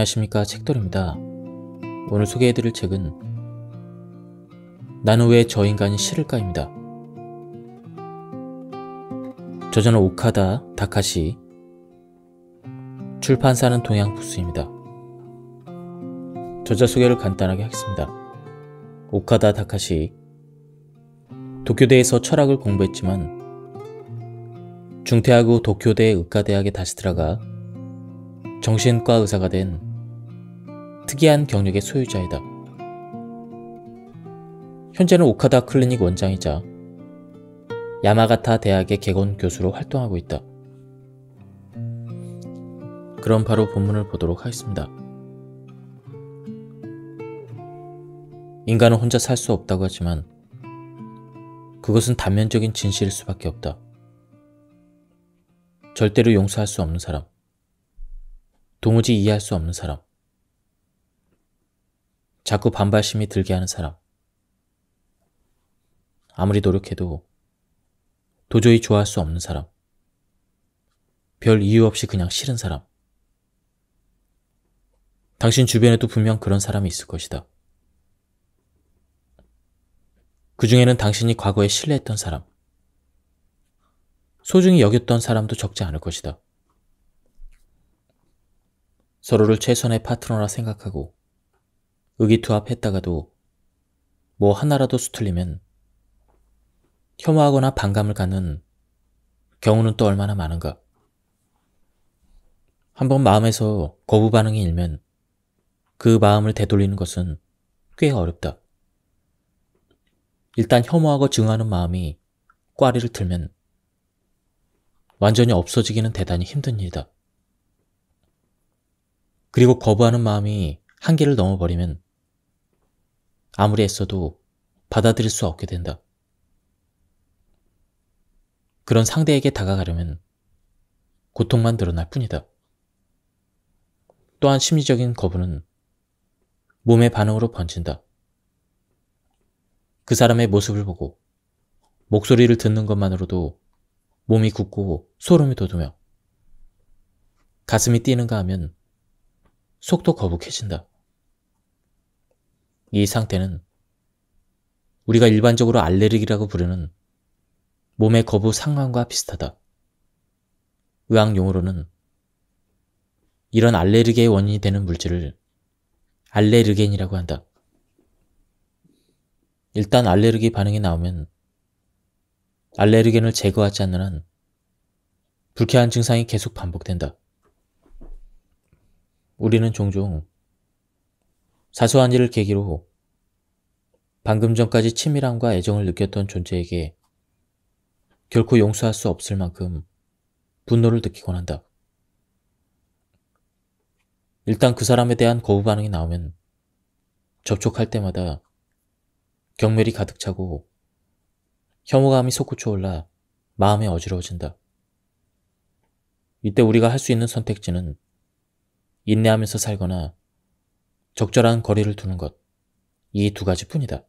안녕하십니까 책돌입니다. 오늘 소개해드릴 책은 나는 왜 저 인간이 싫을까입니다. 저자는 오카다 다카시 출판사는 동양부스입니다. 저자 소개를 간단하게 하겠습니다. 오카다 다카시 도쿄대에서 철학을 공부했지만 중퇴하고 도쿄대 의과대학에 다시 들어가 정신과 의사가 된 특이한 경력의 소유자이다. 현재는 오카다 클리닉 원장이자 야마가타 대학의 개건 교수로 활동하고 있다. 그럼 바로 본문을 보도록 하겠습니다. 인간은 혼자 살 수 없다고 하지만 그것은 단면적인 진실일 수밖에 없다. 절대로 용서할 수 없는 사람, 도무지 이해할 수 없는 사람, 자꾸 반발심이 들게 하는 사람. 아무리 노력해도 도저히 좋아할 수 없는 사람. 별 이유 없이 그냥 싫은 사람. 당신 주변에도 분명 그런 사람이 있을 것이다. 그 중에는 당신이 과거에 신뢰했던 사람, 소중히 여겼던 사람도 적지 않을 것이다. 서로를 최선의 파트너라 생각하고 의기투합했다가도 뭐 하나라도 수틀리면 혐오하거나 반감을 갖는 경우는 또 얼마나 많은가. 한번 마음에서 거부 반응이 일면 그 마음을 되돌리는 것은 꽤 어렵다. 일단 혐오하고 증오하는 마음이 꽈리를 틀면 완전히 없어지기는 대단히 힘든 일이다. 그리고 거부하는 마음이 한계를 넘어버리면 아무리 애써도 받아들일 수 없게 된다. 그런 상대에게 다가가려면 고통만 드러날 뿐이다. 또한 심리적인 거부는 몸의 반응으로 번진다. 그 사람의 모습을 보고 목소리를 듣는 것만으로도 몸이 굳고 소름이 돋으며 가슴이 뛰는가 하면 속도 거북해진다. 이 상태는 우리가 일반적으로 알레르기라고 부르는 몸의 거부 상황과 비슷하다. 의학 용어로는 이런 알레르기의 원인이 되는 물질을 알레르겐이라고 한다. 일단 알레르기 반응이 나오면 알레르겐을 제거하지 않는 한 불쾌한 증상이 계속 반복된다. 우리는 종종 사소한 일을 계기로 방금 전까지 친밀함과 애정을 느꼈던 존재에게 결코 용서할 수 없을 만큼 분노를 느끼곤 한다. 일단 그 사람에 대한 거부 반응이 나오면 접촉할 때마다 경멸이 가득 차고 혐오감이 솟구쳐 올라 마음이 어지러워진다. 이때 우리가 할 수 있는 선택지는 인내하면서 살거나 적절한 거리를 두는 것. 이 두 가지 뿐이다.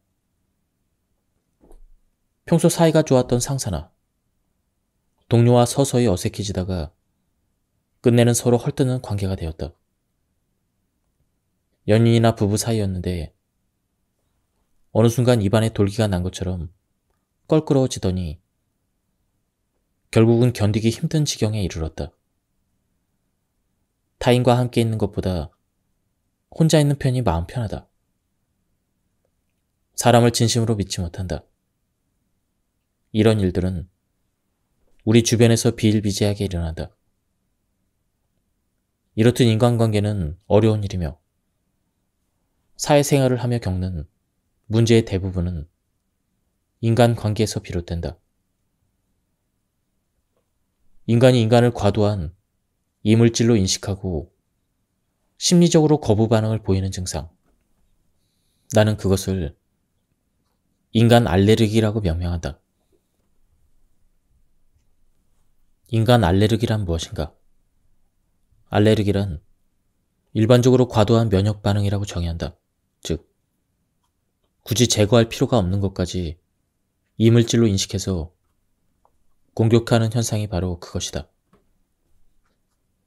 평소 사이가 좋았던 상사나 동료와 서서히 어색해지다가 끝내는 서로 헐뜯는 관계가 되었다. 연인이나 부부 사이였는데 어느 순간 입안에 돌기가 난 것처럼 껄끄러워지더니 결국은 견디기 힘든 지경에 이르렀다. 타인과 함께 있는 것보다 혼자 있는 편이 마음 편하다. 사람을 진심으로 믿지 못한다. 이런 일들은 우리 주변에서 비일비재하게 일어난다. 이렇듯 인간관계는 어려운 일이며 사회생활을 하며 겪는 문제의 대부분은 인간관계에서 비롯된다. 인간이 인간을 과도한 이물질로 인식하고 심리적으로 거부 반응을 보이는 증상. 나는 그것을 인간 알레르기라고 명명한다. 인간 알레르기란 무엇인가? 알레르기란 일반적으로 과도한 면역 반응이라고 정의한다. 즉, 굳이 제거할 필요가 없는 것까지 이물질로 인식해서 공격하는 현상이 바로 그것이다.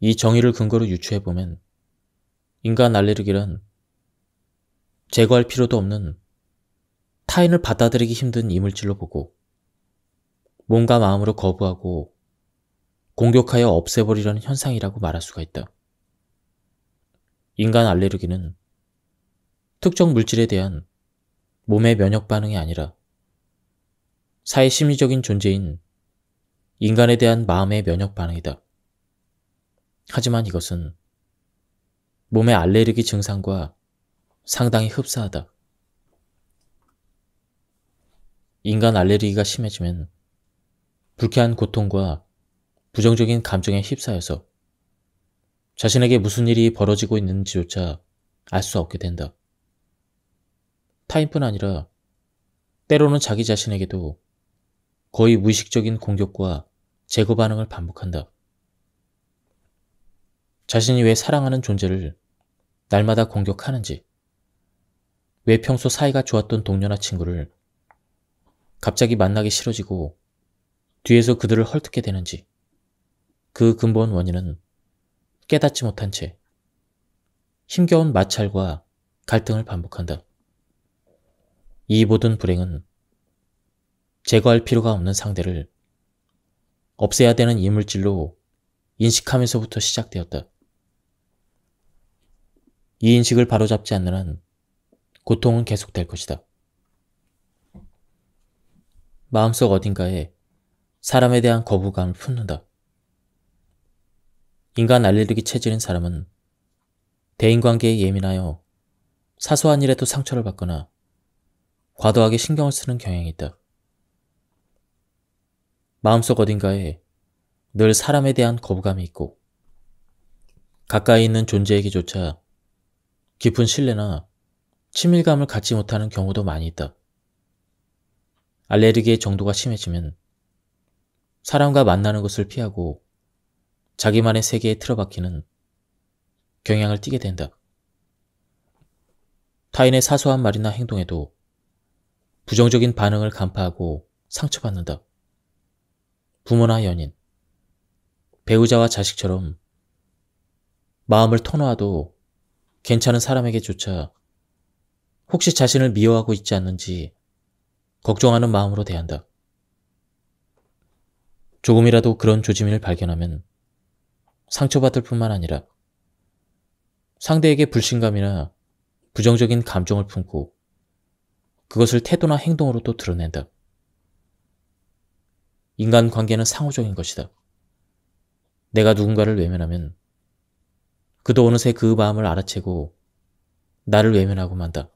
이 정의를 근거로 유추해보면 인간 알레르기란 제거할 필요도 없는 타인을 받아들이기 힘든 이물질로 보고 몸과 마음으로 거부하고 공격하여 없애버리려는 현상이라고 말할 수가 있다. 인간 알레르기는 특정 물질에 대한 몸의 면역 반응이 아니라 사회 심리적인 존재인 인간에 대한 마음의 면역 반응이다. 하지만 이것은 몸의 알레르기 증상과 상당히 흡사하다. 인간 알레르기가 심해지면 불쾌한 고통과 부정적인 감정에 휩싸여서 자신에게 무슨 일이 벌어지고 있는지조차 알 수 없게 된다. 타인뿐 아니라 때로는 자기 자신에게도 거의 무의식적인 공격과 제거 반응을 반복한다. 자신이 왜 사랑하는 존재를 날마다 공격하는지, 왜 평소 사이가 좋았던 동료나 친구를 갑자기 만나기 싫어지고 뒤에서 그들을 헐뜯게 되는지, 그 근본 원인은 깨닫지 못한 채 힘겨운 마찰과 갈등을 반복한다. 이 모든 불행은 제거할 필요가 없는 상대를 없애야 되는 이물질로 인식하면서부터 시작되었다. 이 인식을 바로잡지 않는 한 고통은 계속될 것이다. 마음속 어딘가에 사람에 대한 거부감을 품는다. 인간 알레르기 체질인 사람은 대인관계에 예민하여 사소한 일에도 상처를 받거나 과도하게 신경을 쓰는 경향이 있다. 마음속 어딘가에 늘 사람에 대한 거부감이 있고 가까이 있는 존재에게조차 깊은 신뢰나 친밀감을 갖지 못하는 경우도 많이 있다. 알레르기의 정도가 심해지면 사람과 만나는 것을 피하고 자기만의 세계에 틀어박히는 경향을 띠게 된다. 타인의 사소한 말이나 행동에도 부정적인 반응을 간파하고 상처받는다. 부모나 연인, 배우자와 자식처럼 마음을 터놓아도 괜찮은 사람에게조차 혹시 자신을 미워하고 있지 않는지 걱정하는 마음으로 대한다. 조금이라도 그런 조짐을 발견하면 상처받을 뿐만 아니라 상대에게 불신감이나 부정적인 감정을 품고 그것을 태도나 행동으로 또 드러낸다. 인간관계는 상호적인 것이다. 내가 누군가를 외면하면 그도 어느새 그 마음을 알아채고 나를 외면하고 만다.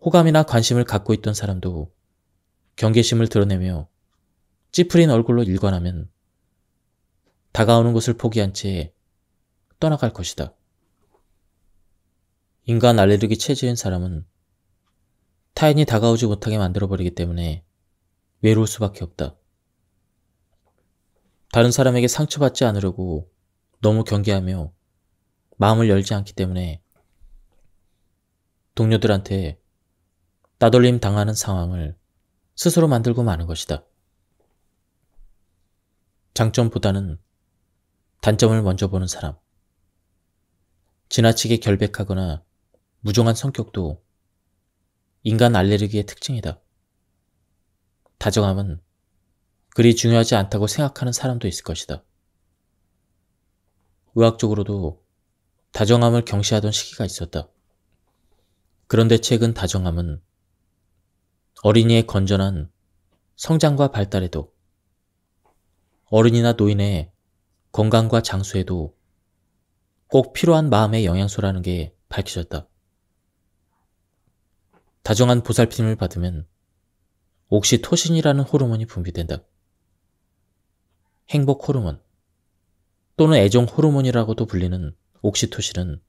호감이나 관심을 갖고 있던 사람도 경계심을 드러내며 찌푸린 얼굴로 일관하면 다가오는 것을 포기한 채 떠나갈 것이다. 인간 알레르기 체질인 사람은 타인이 다가오지 못하게 만들어버리기 때문에 외로울 수밖에 없다. 다른 사람에게 상처받지 않으려고 너무 경계하며 마음을 열지 않기 때문에 동료들한테 따돌림 당하는 상황을 스스로 만들고 마는 것이다. 장점보다는 단점을 먼저 보는 사람. 지나치게 결백하거나 무정한 성격도 인간 알레르기의 특징이다. 다정함은 그리 중요하지 않다고 생각하는 사람도 있을 것이다. 의학적으로도 다정함을 경시하던 시기가 있었다. 그런데 최근 다정함은 어린이의 건전한 성장과 발달에도 어른이나 노인의 건강과 장수에도 꼭 필요한 마음의 영양소라는 게 밝혀졌다. 다정한 보살핌을 받으면 옥시토신이라는 호르몬이 분비된다. 행복 호르몬. 또는 애정 호르몬이라고도 불리는 옥시토신은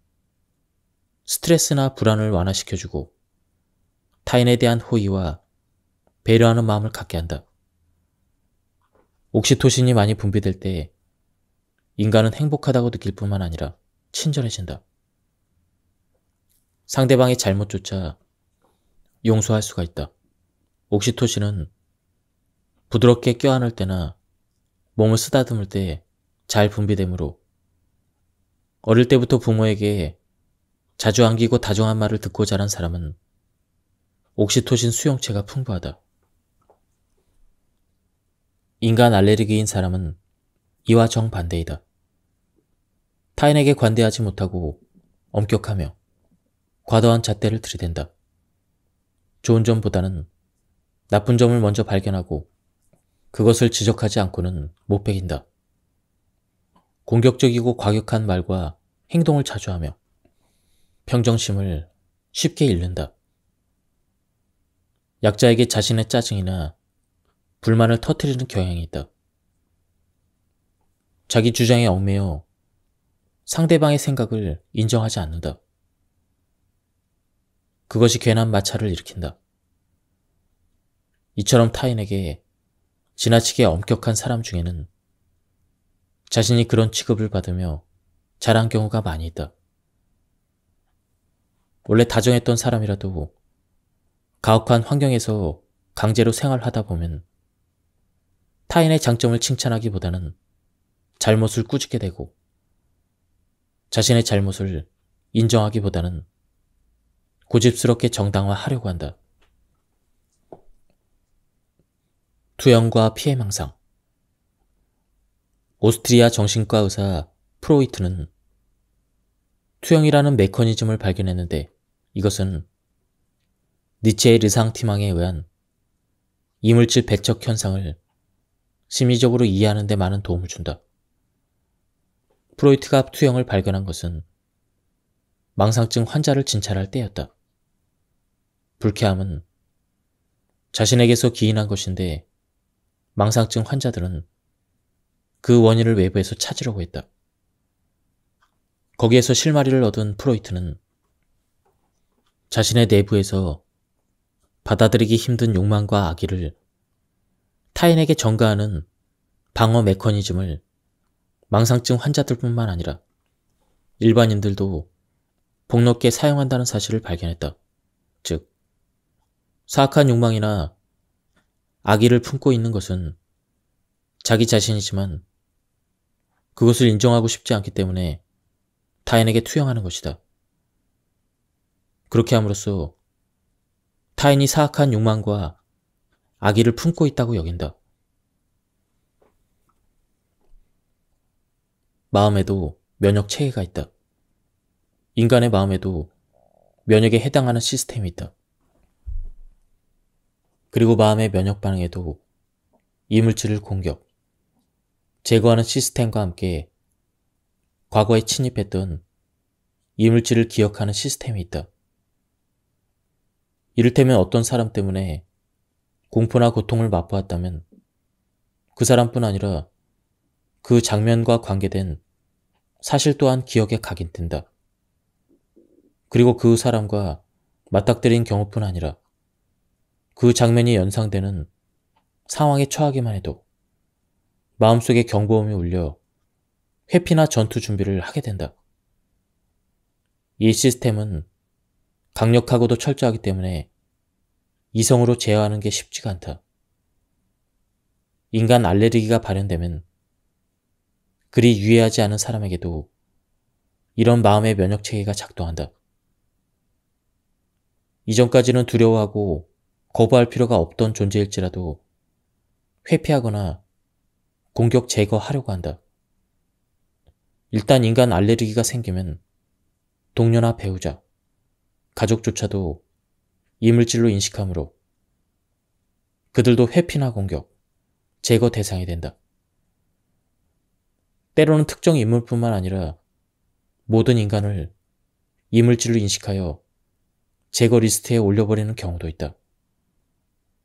스트레스나 불안을 완화시켜주고 타인에 대한 호의와 배려하는 마음을 갖게 한다. 옥시토신이 많이 분비될 때 인간은 행복하다고 느낄 뿐만 아니라 친절해진다. 상대방의 잘못조차 용서할 수가 있다. 옥시토신은 부드럽게 껴안을 때나 몸을 쓰다듬을 때잘 분비되므로 어릴 때부터 부모에게 자주 안기고 다정한 말을 듣고 자란 사람은 옥시토신 수용체가 풍부하다. 인간 알레르기인 사람은 이와 정반대이다. 타인에게 관대하지 못하고 엄격하며 과도한 잣대를 들이댄다. 좋은 점보다는 나쁜 점을 먼저 발견하고 그것을 지적하지 않고는 못 배긴다. 공격적이고 과격한 말과 행동을 자주 하며 평정심을 쉽게 잃는다. 약자에게 자신의 짜증이나 불만을 터트리는 경향이 있다. 자기 주장에 얽매여 상대방의 생각을 인정하지 않는다. 그것이 괜한 마찰을 일으킨다. 이처럼 타인에게 지나치게 엄격한 사람 중에는 자신이 그런 취급을 받으며 자란 경우가 많이 있다. 원래 다정했던 사람이라도 가혹한 환경에서 강제로 생활하다 보면 타인의 장점을 칭찬하기보다는 잘못을 꾸짖게 되고 자신의 잘못을 인정하기보다는 고집스럽게 정당화하려고 한다. 투영과 피해망상 오스트리아 정신과 의사 프로이트는 투영이라는 메커니즘을 발견했는데 이것은 니체의 르상티망에 의한 이물질 배척 현상을 심리적으로 이해하는 데 많은 도움을 준다. 프로이트가 투영을 발견한 것은 망상증 환자를 진찰할 때였다. 불쾌함은 자신에게서 기인한 것인데 망상증 환자들은 그 원인을 외부에서 찾으려고 했다. 거기에서 실마리를 얻은 프로이트는 자신의 내부에서 받아들이기 힘든 욕망과 악의를 타인에게 전가하는 방어 메커니즘을 망상증 환자들뿐만 아니라 일반인들도 폭넓게 사용한다는 사실을 발견했다. 즉, 사악한 욕망이나 악의를 품고 있는 것은 자기 자신이지만 그것을 인정하고 싶지 않기 때문에 타인에게 투영하는 것이다. 그렇게 함으로써 타인이 사악한 욕망과 악의를 품고 있다고 여긴다. 마음에도 면역 체계가 있다. 인간의 마음에도 면역에 해당하는 시스템이 있다. 그리고 마음의 면역 반응에도 이물질을 공격, 제거하는 시스템과 함께 과거에 침입했던 이물질을 기억하는 시스템이 있다. 이를테면 어떤 사람 때문에 공포나 고통을 맛보았다면 그 사람뿐 아니라 그 장면과 관계된 사실 또한 기억에 각인된다. 그리고 그 사람과 맞닥뜨린 경우뿐 아니라 그 장면이 연상되는 상황에 처하기만 해도 마음속에 경고음이 울려 회피나 전투 준비를 하게 된다. 이 시스템은 강력하고도 철저하기 때문에 이성으로 제어하는 게 쉽지가 않다. 인간 알레르기가 발현되면 그리 유해하지 않은 사람에게도 이런 마음의 면역 체계가 작동한다. 이전까지는 두려워하고 거부할 필요가 없던 존재일지라도 회피하거나 공격 제거하려고 한다. 일단 인간 알레르기가 생기면 동료나 배우자, 가족조차도 이물질로 인식하므로 그들도 회피나 공격, 제거 대상이 된다. 때로는 특정 인물뿐만 아니라 모든 인간을 이물질로 인식하여 제거 리스트에 올려버리는 경우도 있다.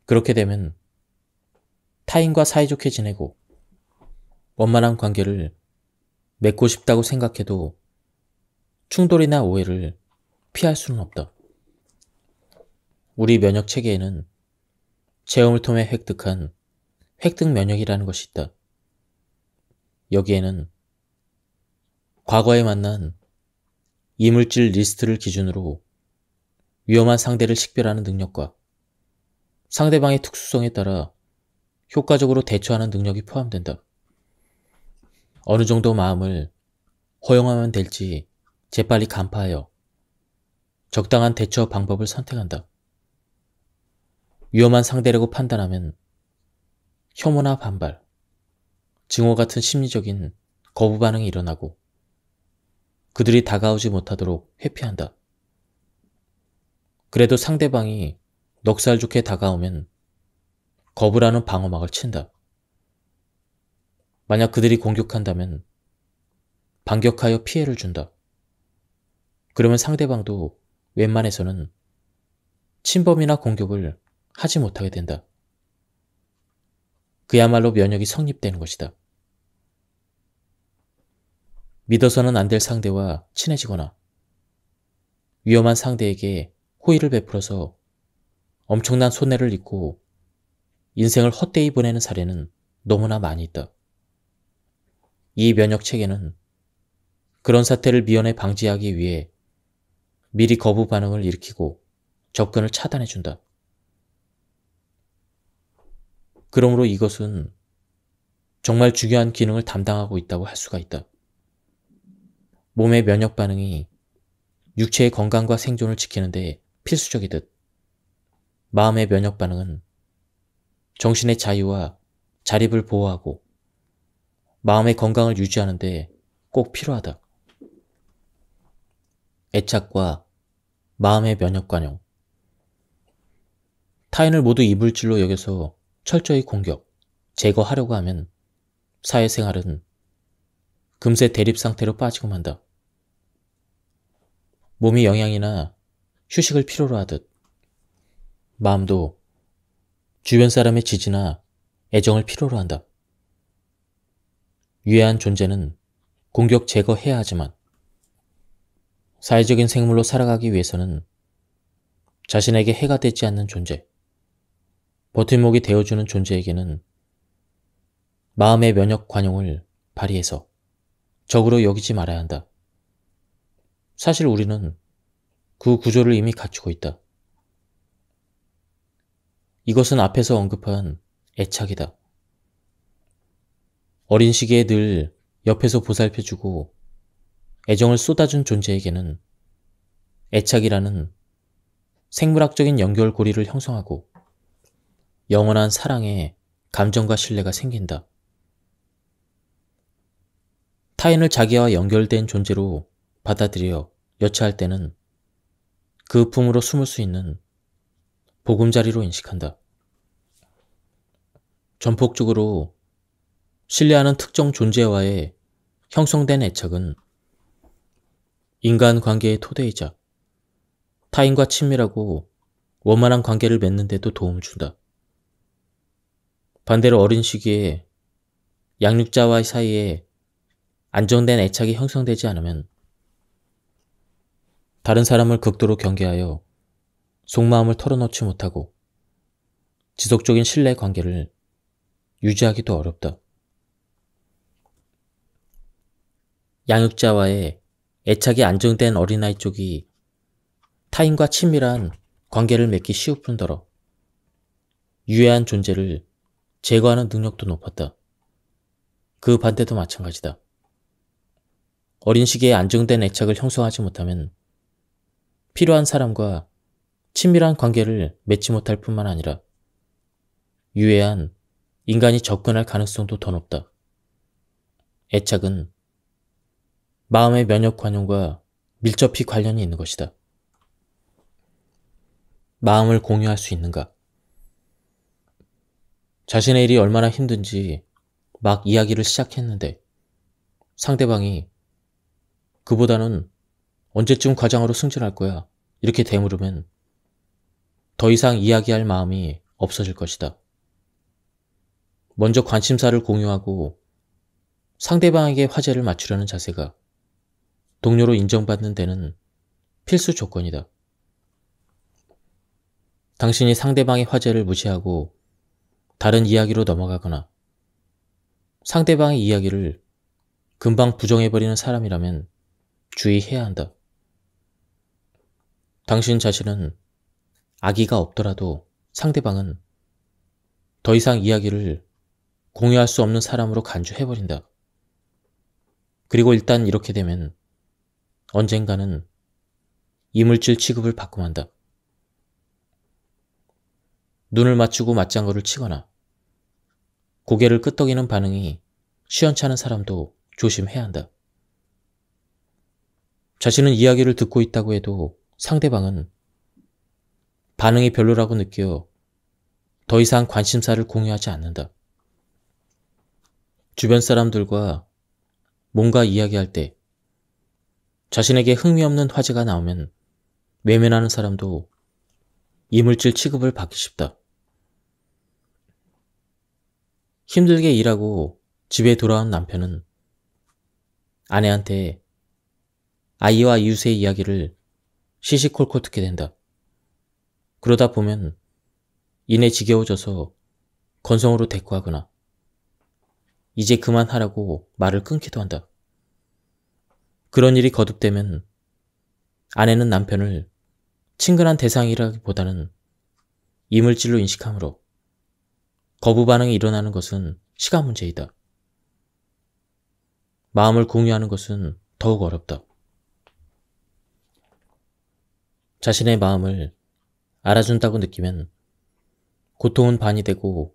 그렇게 되면 타인과 사이좋게 지내고 원만한 관계를 맺고 싶다고 생각해도 충돌이나 오해를 피할 수는 없다. 우리 면역 체계에는 체험을 통해 획득한 획득 면역이라는 것이 있다. 여기에는 과거에 만난 이물질 리스트를 기준으로 위험한 상대를 식별하는 능력과 상대방의 특수성에 따라 효과적으로 대처하는 능력이 포함된다. 어느 정도 마음을 허용하면 될지 재빨리 간파하여 적당한 대처 방법을 선택한다. 위험한 상대라고 판단하면 혐오나 반발, 증오 같은 심리적인 거부 반응이 일어나고 그들이 다가오지 못하도록 회피한다. 그래도 상대방이 넉살 좋게 다가오면 거부라는 방어막을 친다. 만약 그들이 공격한다면 반격하여 피해를 준다. 그러면 상대방도 웬만해서는 침범이나 공격을 하지 못하게 된다. 그야말로 면역이 성립되는 것이다. 믿어서는 안 될 상대와 친해지거나 위험한 상대에게 호의를 베풀어서 엄청난 손해를 입고 인생을 헛되이 보내는 사례는 너무나 많이 있다. 이 면역 체계는 그런 사태를 미연에 방지하기 위해 미리 거부 반응을 일으키고 접근을 차단해준다. 그러므로 이것은 정말 중요한 기능을 담당하고 있다고 할 수가 있다. 몸의 면역 반응이 육체의 건강과 생존을 지키는데 필수적이듯 마음의 면역 반응은 정신의 자유와 자립을 보호하고 마음의 건강을 유지하는데 꼭 필요하다. 애착과 마음의 면역관용. 타인을 모두 이물질로 여겨서 철저히 공격, 제거하려고 하면 사회생활은 금세 대립 상태로 빠지고 만다. 몸이 영양이나 휴식을 필요로 하듯 마음도 주변 사람의 지지나 애정을 필요로 한다. 위해한 존재는 공격 제거해야 하지만 사회적인 생물로 살아가기 위해서는 자신에게 해가 되지 않는 존재, 버팀목이 되어주는 존재에게는 마음의 면역 관용을 발휘해서 적으로 여기지 말아야 한다. 사실 우리는 그 구조를 이미 갖추고 있다. 이것은 앞에서 언급한 애착이다. 어린 시기에 늘 옆에서 보살펴주고 애정을 쏟아준 존재에게는 애착이라는 생물학적인 연결고리를 형성하고 영원한 사랑에 감정과 신뢰가 생긴다. 타인을 자기와 연결된 존재로 받아들여 여차할 때는 그 품으로 숨을 수 있는 보금자리로 인식한다. 전폭적으로 신뢰하는 특정 존재와의 형성된 애착은 인간 관계의 토대이자 타인과 친밀하고 원만한 관계를 맺는 데도 도움을 준다. 반대로 어린 시기에 양육자와의 사이에 안정된 애착이 형성되지 않으면 다른 사람을 극도로 경계하여 속마음을 털어놓지 못하고 지속적인 신뢰 관계를 유지하기도 어렵다. 양육자와의 애착이 안정된 어린아이 쪽이 타인과 친밀한 관계를 맺기 쉬울 뿐더러 유해한 존재를 제거하는 능력도 높았다. 그 반대도 마찬가지다. 어린 시기에 안정된 애착을 형성하지 못하면 필요한 사람과 친밀한 관계를 맺지 못할 뿐만 아니라 유해한 인간이 접근할 가능성도 더 높다. 애착은 마음의 면역 관용과 밀접히 관련이 있는 것이다. 마음을 공유할 수 있는가? 자신의 일이 얼마나 힘든지 막 이야기를 시작했는데 상대방이 그보다는 언제쯤 과장으로 승진할 거야 이렇게 되물으면 더 이상 이야기할 마음이 없어질 것이다. 먼저 관심사를 공유하고 상대방에게 화제를 맞추려는 자세가 동료로 인정받는 데는 필수 조건이다. 당신이 상대방의 화제를 무시하고 다른 이야기로 넘어가거나 상대방의 이야기를 금방 부정해버리는 사람이라면 주의해야 한다. 당신 자신은 아기가 없더라도 상대방은 더 이상 이야기를 공유할 수 없는 사람으로 간주해버린다. 그리고 일단 이렇게 되면 언젠가는 이물질 취급을 받고 만다. 눈을 맞추고 맞장구를 치거나 고개를 끄덕이는 반응이 시원찮은 사람도 조심해야 한다. 자신은 이야기를 듣고 있다고 해도 상대방은 반응이 별로라고 느껴 더 이상 관심사를 공유하지 않는다. 주변 사람들과 뭔가 이야기할 때 자신에게 흥미없는 화제가 나오면 외면하는 사람도 이물질 취급을 받기 쉽다. 힘들게 일하고 집에 돌아온 남편은 아내한테 아이와 이웃의 이야기를 시시콜콜 듣게 된다. 그러다 보면 이내 지겨워져서 건성으로 대꾸하거나 이제 그만하라고 말을 끊기도 한다. 그런 일이 거듭되면 아내는 남편을 친근한 대상이라기보다는 이물질로 인식하므로 거부 반응이 일어나는 것은 시간 문제이다. 마음을 공유하는 것은 더욱 어렵다. 자신의 마음을 알아준다고 느끼면 고통은 반이 되고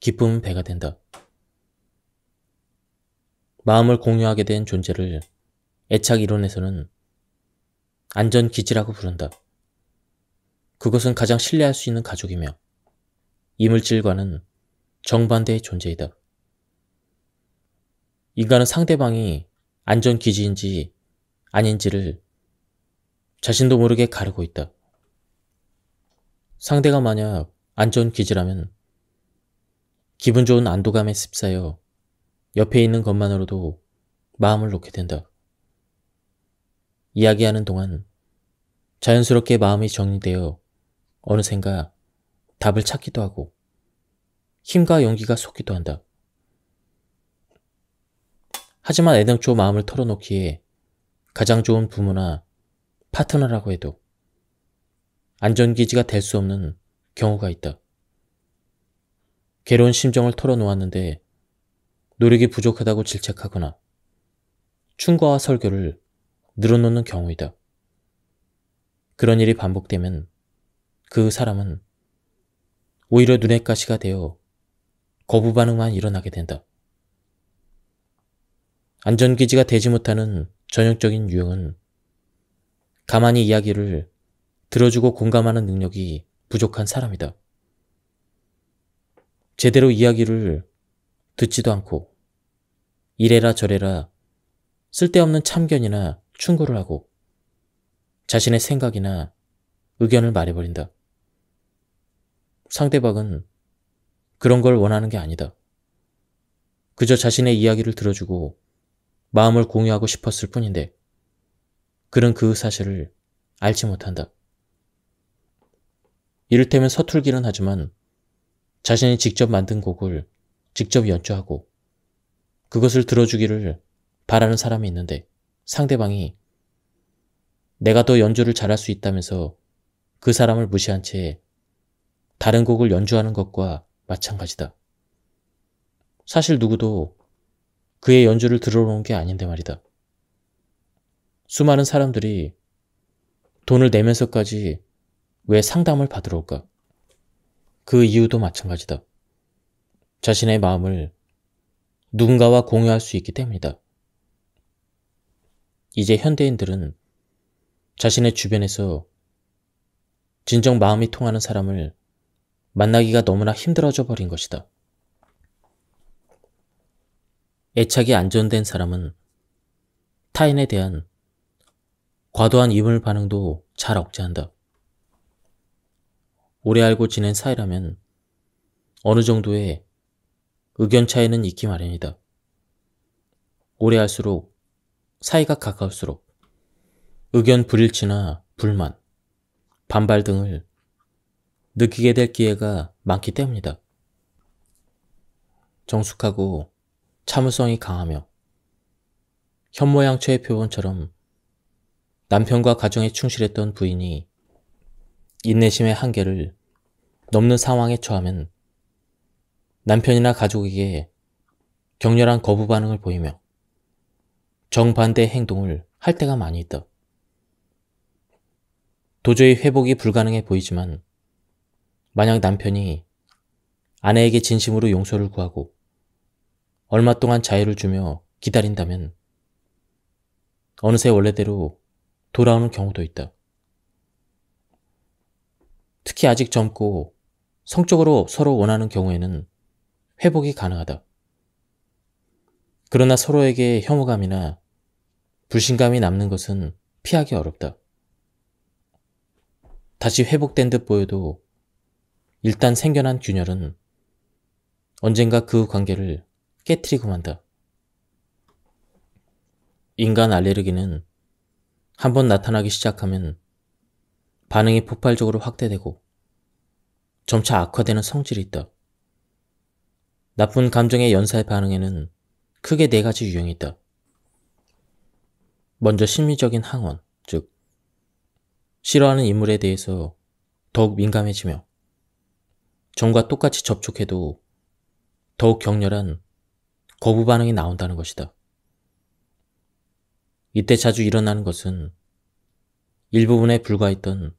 기쁨은 배가 된다. 마음을 공유하게 된 존재를 애착 이론에서는 안전기지라고 부른다. 그것은 가장 신뢰할 수 있는 가족이며 이물질과는 정반대의 존재이다. 인간은 상대방이 안전기지인지 아닌지를 자신도 모르게 가르고 있다. 상대가 만약 안전기지라면 기분 좋은 안도감에 휩싸여 옆에 있는 것만으로도 마음을 놓게 된다. 이야기하는 동안 자연스럽게 마음이 정리되어 어느샌가 답을 찾기도 하고 힘과 용기가 솟기도 한다. 하지만 애당초 마음을 털어놓기에 가장 좋은 부모나 파트너라고 해도 안전기지가 될 수 없는 경우가 있다. 괴로운 심정을 털어놓았는데 노력이 부족하다고 질책하거나 충고와 설교를 늘어놓는 경우이다. 그런 일이 반복되면 그 사람은 오히려 눈에 가시가 되어 거부 반응만 일어나게 된다. 안전기지가 되지 못하는 전형적인 유형은 가만히 이야기를 들어주고 공감하는 능력이 부족한 사람이다. 제대로 이야기를 듣지도 않고 이래라 저래라 쓸데없는 참견이나 충고를 하고 자신의 생각이나 의견을 말해버린다. 상대방은 그런 걸 원하는 게 아니다. 그저 자신의 이야기를 들어주고 마음을 공유하고 싶었을 뿐인데 그는 그 사실을 알지 못한다. 이를테면 서툴기는 하지만 자신이 직접 만든 곡을 직접 연주하고 그것을 들어주기를 바라는 사람이 있는데 상대방이 내가 더 연주를 잘할 수 있다면서 그 사람을 무시한 채 다른 곡을 연주하는 것과 마찬가지다. 사실 누구도 그의 연주를 들어놓은 게 아닌데 말이다. 수많은 사람들이 돈을 내면서까지 왜 상담을 받으러 올까? 그 이유도 마찬가지다. 자신의 마음을 누군가와 공유할 수 있기 때문이다. 이제 현대인들은 자신의 주변에서 진정 마음이 통하는 사람을 만나기가 너무나 힘들어져 버린 것이다. 애착이 안전된 사람은 타인에 대한 과도한 이물 반응도 잘 억제한다. 오래 알고 지낸 사이라면 어느 정도의 의견 차이는 있기 마련이다. 오래 할수록 사이가 가까울수록 의견 불일치나 불만, 반발 등을 느끼게 될 기회가 많기 때문이다. 정숙하고 참을성이 강하며 현모양처의 표본처럼 남편과 가정에 충실했던 부인이 인내심의 한계를 넘는 상황에 처하면 남편이나 가족에게 격렬한 거부 반응을 보이며 정반대 행동을 할 때가 많이 있다. 도저히 회복이 불가능해 보이지만 만약 남편이 아내에게 진심으로 용서를 구하고 얼마 동안 자유를 주며 기다린다면 어느새 원래대로 돌아오는 경우도 있다. 특히 아직 젊고 성적으로 서로 원하는 경우에는 회복이 가능하다. 그러나 서로에게 혐오감이나 불신감이 남는 것은 피하기 어렵다. 다시 회복된 듯 보여도 일단 생겨난 균열은 언젠가 그 관계를 깨뜨리고 만다. 인간 알레르기는 한번 나타나기 시작하면 반응이 폭발적으로 확대되고 점차 악화되는 성질이 있다. 나쁜 감정의 연쇄 반응에는 크게 네 가지 유형이 있다. 먼저 심리적인 항원, 즉 싫어하는 인물에 대해서 더욱 민감해지며 전과 똑같이 접촉해도 더욱 격렬한 거부 반응이 나온다는 것이다. 이때 자주 일어나는 것은 일부분에 불과했던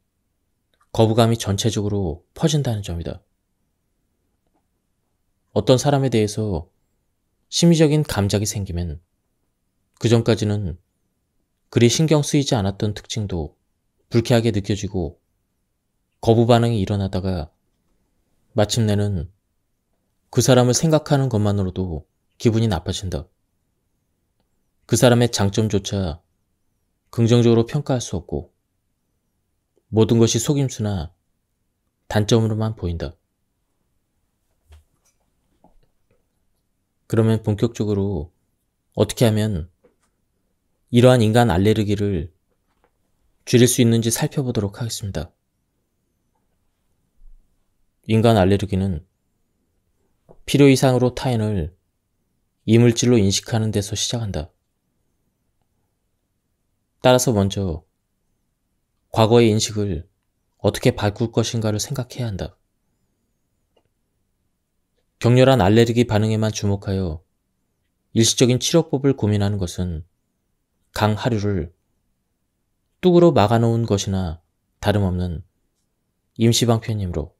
거부감이 전체적으로 퍼진다는 점이다. 어떤 사람에 대해서 심리적인 감작이 생기면 그전까지는 그리 신경 쓰이지 않았던 특징도 불쾌하게 느껴지고 거부 반응이 일어나다가 마침내는 그 사람을 생각하는 것만으로도 기분이 나빠진다. 그 사람의 장점조차 긍정적으로 평가할 수 없고 모든 것이 속임수나 단점으로만 보인다. 그러면 본격적으로 어떻게 하면 이러한 인간 알레르기를 줄일 수 있는지 살펴보도록 하겠습니다. 인간 알레르기는 필요 이상으로 타인을 이물질로 인식하는 데서 시작한다. 따라서 먼저 과거의 인식을 어떻게 바꿀 것인가를 생각해야 한다. 격렬한 알레르기 반응에만 주목하여 일시적인 치료법을 고민하는 것은 강하류를 뚝으로 막아놓은 것이나 다름없는 임시방편이므로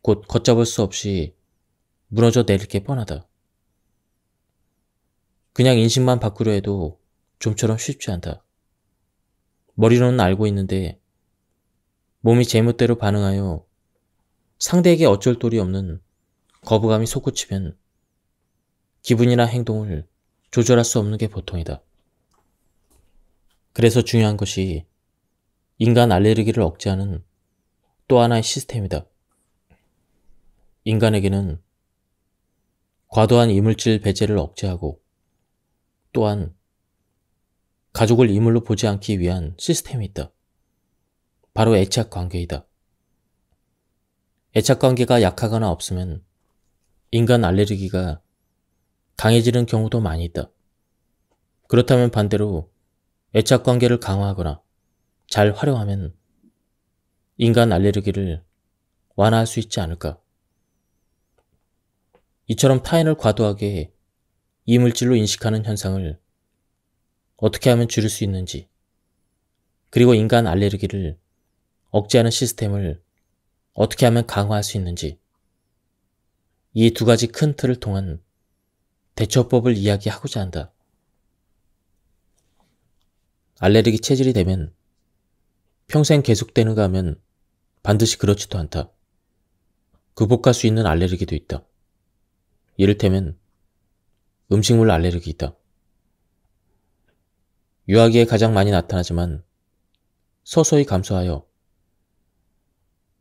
곧 걷잡을 수 없이 무너져 내릴 게 뻔하다. 그냥 인식만 바꾸려 해도 좀처럼 쉽지 않다. 머리로는 알고 있는데 몸이 제멋대로 반응하여 상대에게 어쩔 도리 없는 거부감이 솟구치면 기분이나 행동을 조절할 수 없는 게 보통이다. 그래서 중요한 것이 인간 알레르기를 억제하는 또 하나의 시스템이다. 인간에게는 과도한 이물질 배제를 억제하고 또한 가족을 이물로 보지 않기 위한 시스템이 있다. 바로 애착 관계이다. 애착 관계가 약하거나 없으면 인간 알레르기가 강해지는 경우도 많이 있다. 그렇다면 반대로 애착 관계를 강화하거나 잘 활용하면 인간 알레르기를 완화할 수 있지 않을까. 이처럼 타인을 과도하게 이물질로 인식하는 현상을 어떻게 하면 줄일 수 있는지, 그리고 인간 알레르기를 억제하는 시스템을 어떻게 하면 강화할 수 있는지, 이두 가지 큰 틀을 통한 대처법을 이야기하고자 한다. 알레르기 체질이 되면 평생 계속되는가 하면 반드시 그렇지도 않다. 극복할 수 있는 알레르기도 있다. 이를테면 음식물 알레르기이다. 유아기에 가장 많이 나타나지만 서서히 감소하여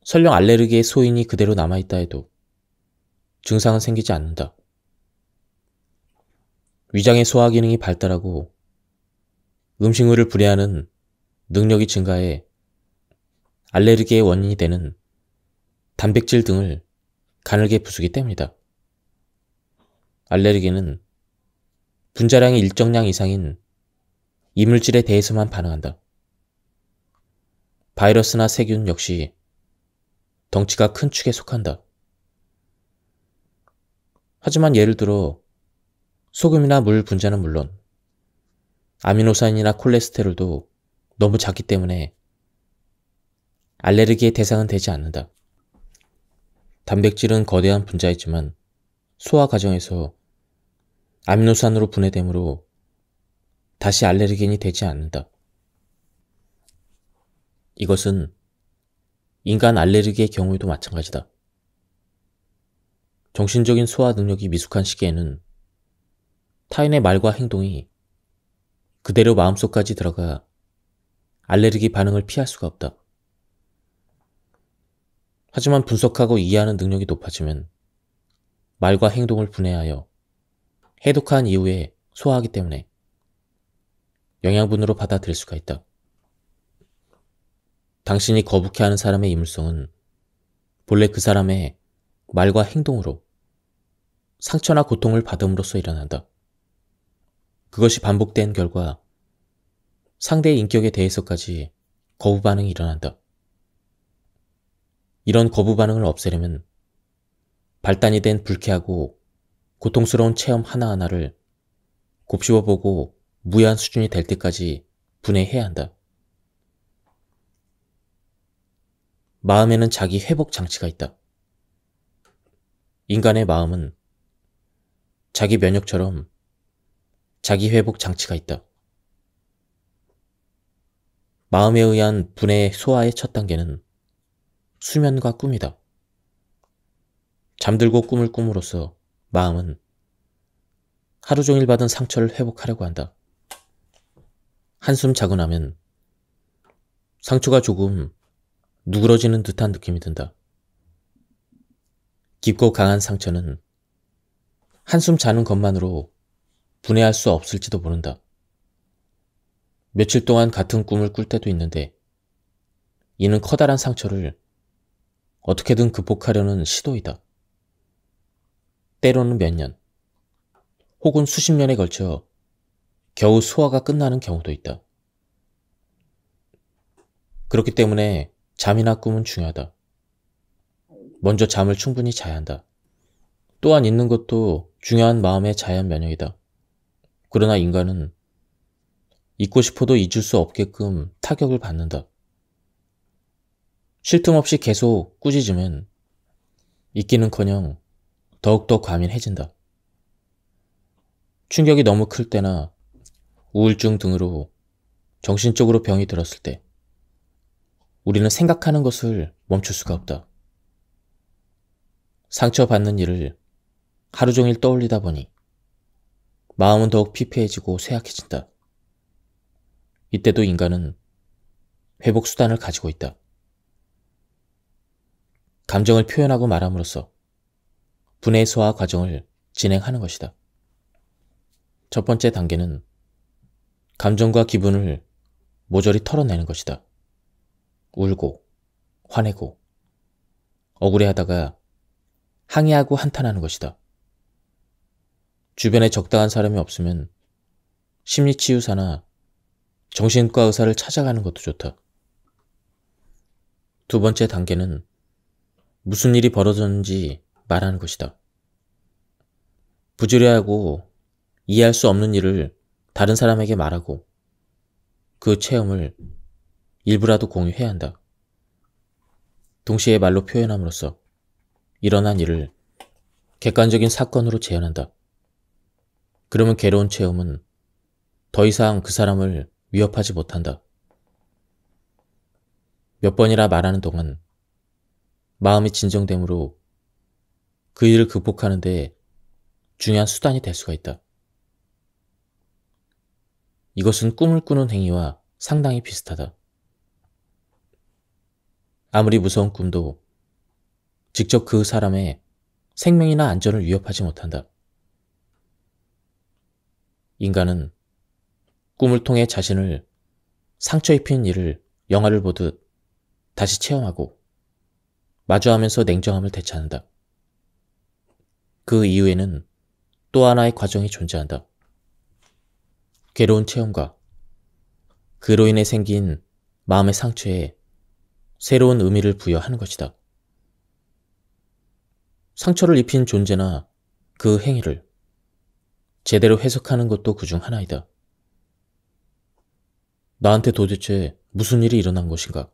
설령 알레르기의 소인이 그대로 남아있다 해도 증상은 생기지 않는다. 위장의 소화 기능이 발달하고 음식물을 분해하는 능력이 증가해 알레르기의 원인이 되는 단백질 등을 가늘게 부수기 때문이다. 알레르기는 분자량이 일정량 이상인 이물질에 대해서만 반응한다. 바이러스나 세균 역시 덩치가 큰 축에 속한다. 하지만 예를 들어 소금이나 물 분자는 물론 아미노산이나 콜레스테롤도 너무 작기 때문에 알레르기의 대상은 되지 않는다. 단백질은 거대한 분자이지만 소화 과정에서 아미노산으로 분해되므로 다시 알레르겐이 되지 않는다. 이것은 인간 알레르기의 경우에도 마찬가지다. 정신적인 소화 능력이 미숙한 시기에는 타인의 말과 행동이 그대로 마음속까지 들어가 알레르기 반응을 피할 수가 없다. 하지만 분석하고 이해하는 능력이 높아지면 말과 행동을 분해하여 해독한 이후에 소화하기 때문에 영양분으로 받아들일 수가 있다. 당신이 거북해하는 사람의 이물성은 본래 그 사람의 말과 행동으로 상처나 고통을 받음으로써 일어난다. 그것이 반복된 결과 상대의 인격에 대해서까지 거부 반응이 일어난다. 이런 거부 반응을 없애려면 발단이 된 불쾌하고 고통스러운 체험 하나하나를 곱씹어보고 무해한 수준이 될 때까지 분해해야 한다. 마음에는 자기 회복 장치가 있다. 인간의 마음은 자기 면역처럼 자기 회복 장치가 있다. 마음에 의한 분해 소화의 첫 단계는 수면과 꿈이다. 잠들고 꿈을 꿈으로써 마음은 하루 종일 받은 상처를 회복하려고 한다. 한숨 자고 나면 상처가 조금 누그러지는 듯한 느낌이 든다. 깊고 강한 상처는 한숨 자는 것만으로 분해할 수 없을지도 모른다. 며칠 동안 같은 꿈을 꿀 때도 있는데 이는 커다란 상처를 어떻게든 극복하려는 시도이다. 때로는 몇 년, 혹은 수십 년에 걸쳐 겨우 소화가 끝나는 경우도 있다. 그렇기 때문에 잠이나 꿈은 중요하다. 먼저 잠을 충분히 자야 한다. 또한 있는 것도 중요한 마음의 자연 면역이다. 그러나 인간은 잊고 싶어도 잊을 수 없게끔 타격을 받는다. 쉴 틈 없이 계속 꾸짖으면 잊기는커녕 더욱더 과민해진다. 충격이 너무 클 때나 우울증 등으로 정신적으로 병이 들었을 때 우리는 생각하는 것을 멈출 수가 없다. 상처받는 일을 하루 종일 떠올리다 보니 마음은 더욱 피폐해지고 쇠약해진다. 이때도 인간은 회복 수단을 가지고 있다. 감정을 표현하고 말함으로써 분해 소화 과정을 진행하는 것이다. 첫 번째 단계는 감정과 기분을 모조리 털어내는 것이다. 울고, 화내고, 억울해하다가 항의하고 한탄하는 것이다. 주변에 적당한 사람이 없으면 심리치유사나 정신과 의사를 찾아가는 것도 좋다. 두 번째 단계는 무슨 일이 벌어졌는지 말하는 것이다. 부조리하고 이해할 수 없는 일을 다른 사람에게 말하고 그 체험을 일부라도 공유해야 한다. 동시에 말로 표현함으로써 일어난 일을 객관적인 사건으로 재현한다. 그러면 괴로운 체험은 더 이상 그 사람을 위협하지 못한다. 몇 번이라 말하는 동안 마음이 진정됨으로 그 일을 극복하는 데 중요한 수단이 될 수가 있다. 이것은 꿈을 꾸는 행위와 상당히 비슷하다. 아무리 무서운 꿈도 직접 그 사람의 생명이나 안전을 위협하지 못한다. 인간은 꿈을 통해 자신을 상처 입힌 일을 영화를 보듯 다시 체험하고 마주하면서 냉정함을 되찾는다. 그 이후에는 또 하나의 과정이 존재한다. 괴로운 체험과 그로 인해 생긴 마음의 상처에 새로운 의미를 부여하는 것이다. 상처를 입힌 존재나 그 행위를 제대로 해석하는 것도 그 중 하나이다. 나한테 도대체 무슨 일이 일어난 것인가?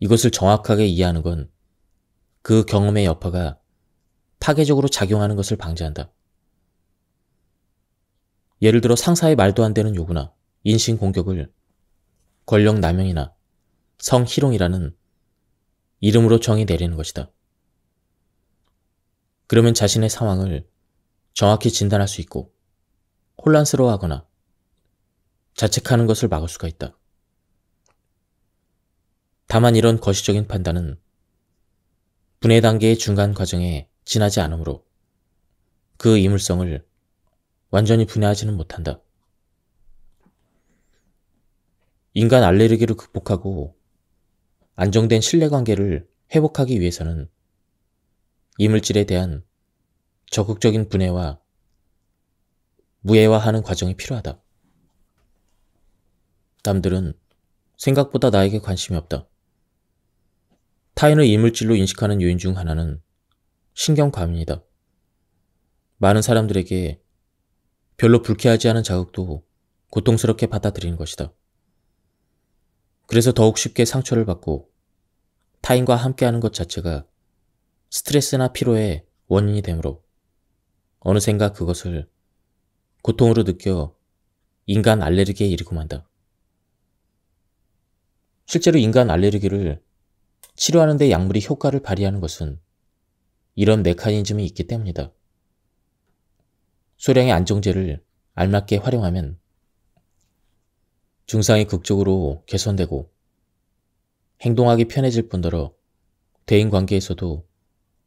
이것을 정확하게 이해하는 건 그 경험의 여파가 파괴적으로 작용하는 것을 방지한다. 예를 들어 상사의 말도 안 되는 요구나 인신공격을 권력 남용이나 성희롱이라는 이름으로 정의 내리는 것이다. 그러면 자신의 상황을 정확히 진단할 수 있고 혼란스러워하거나 자책하는 것을 막을 수가 있다. 다만 이런 거시적인 판단은 분해 단계의 중간 과정에 지나지 않으므로 그 이물성을 완전히 분해하지는 못한다. 인간 알레르기를 극복하고 안정된 신뢰관계를 회복하기 위해서는 이물질에 대한 적극적인 분해와 무해화하는 과정이 필요하다. 남들은 생각보다 나에게 관심이 없다. 타인을 이물질로 인식하는 요인 중 하나는 신경 과민이다. 많은 사람들에게 별로 불쾌하지 않은 자극도 고통스럽게 받아들이는 것이다. 그래서 더욱 쉽게 상처를 받고 타인과 함께하는 것 자체가 스트레스나 피로의 원인이 되므로 어느샌가 그것을 고통으로 느껴 인간 알레르기에 이르고 만다. 실제로 인간 알레르기를 치료하는데 약물이 효과를 발휘하는 것은 이런 메커니즘이 있기 때문이다. 소량의 안정제를 알맞게 활용하면 증상이 극적으로 개선되고 행동하기 편해질 뿐더러 대인 관계에서도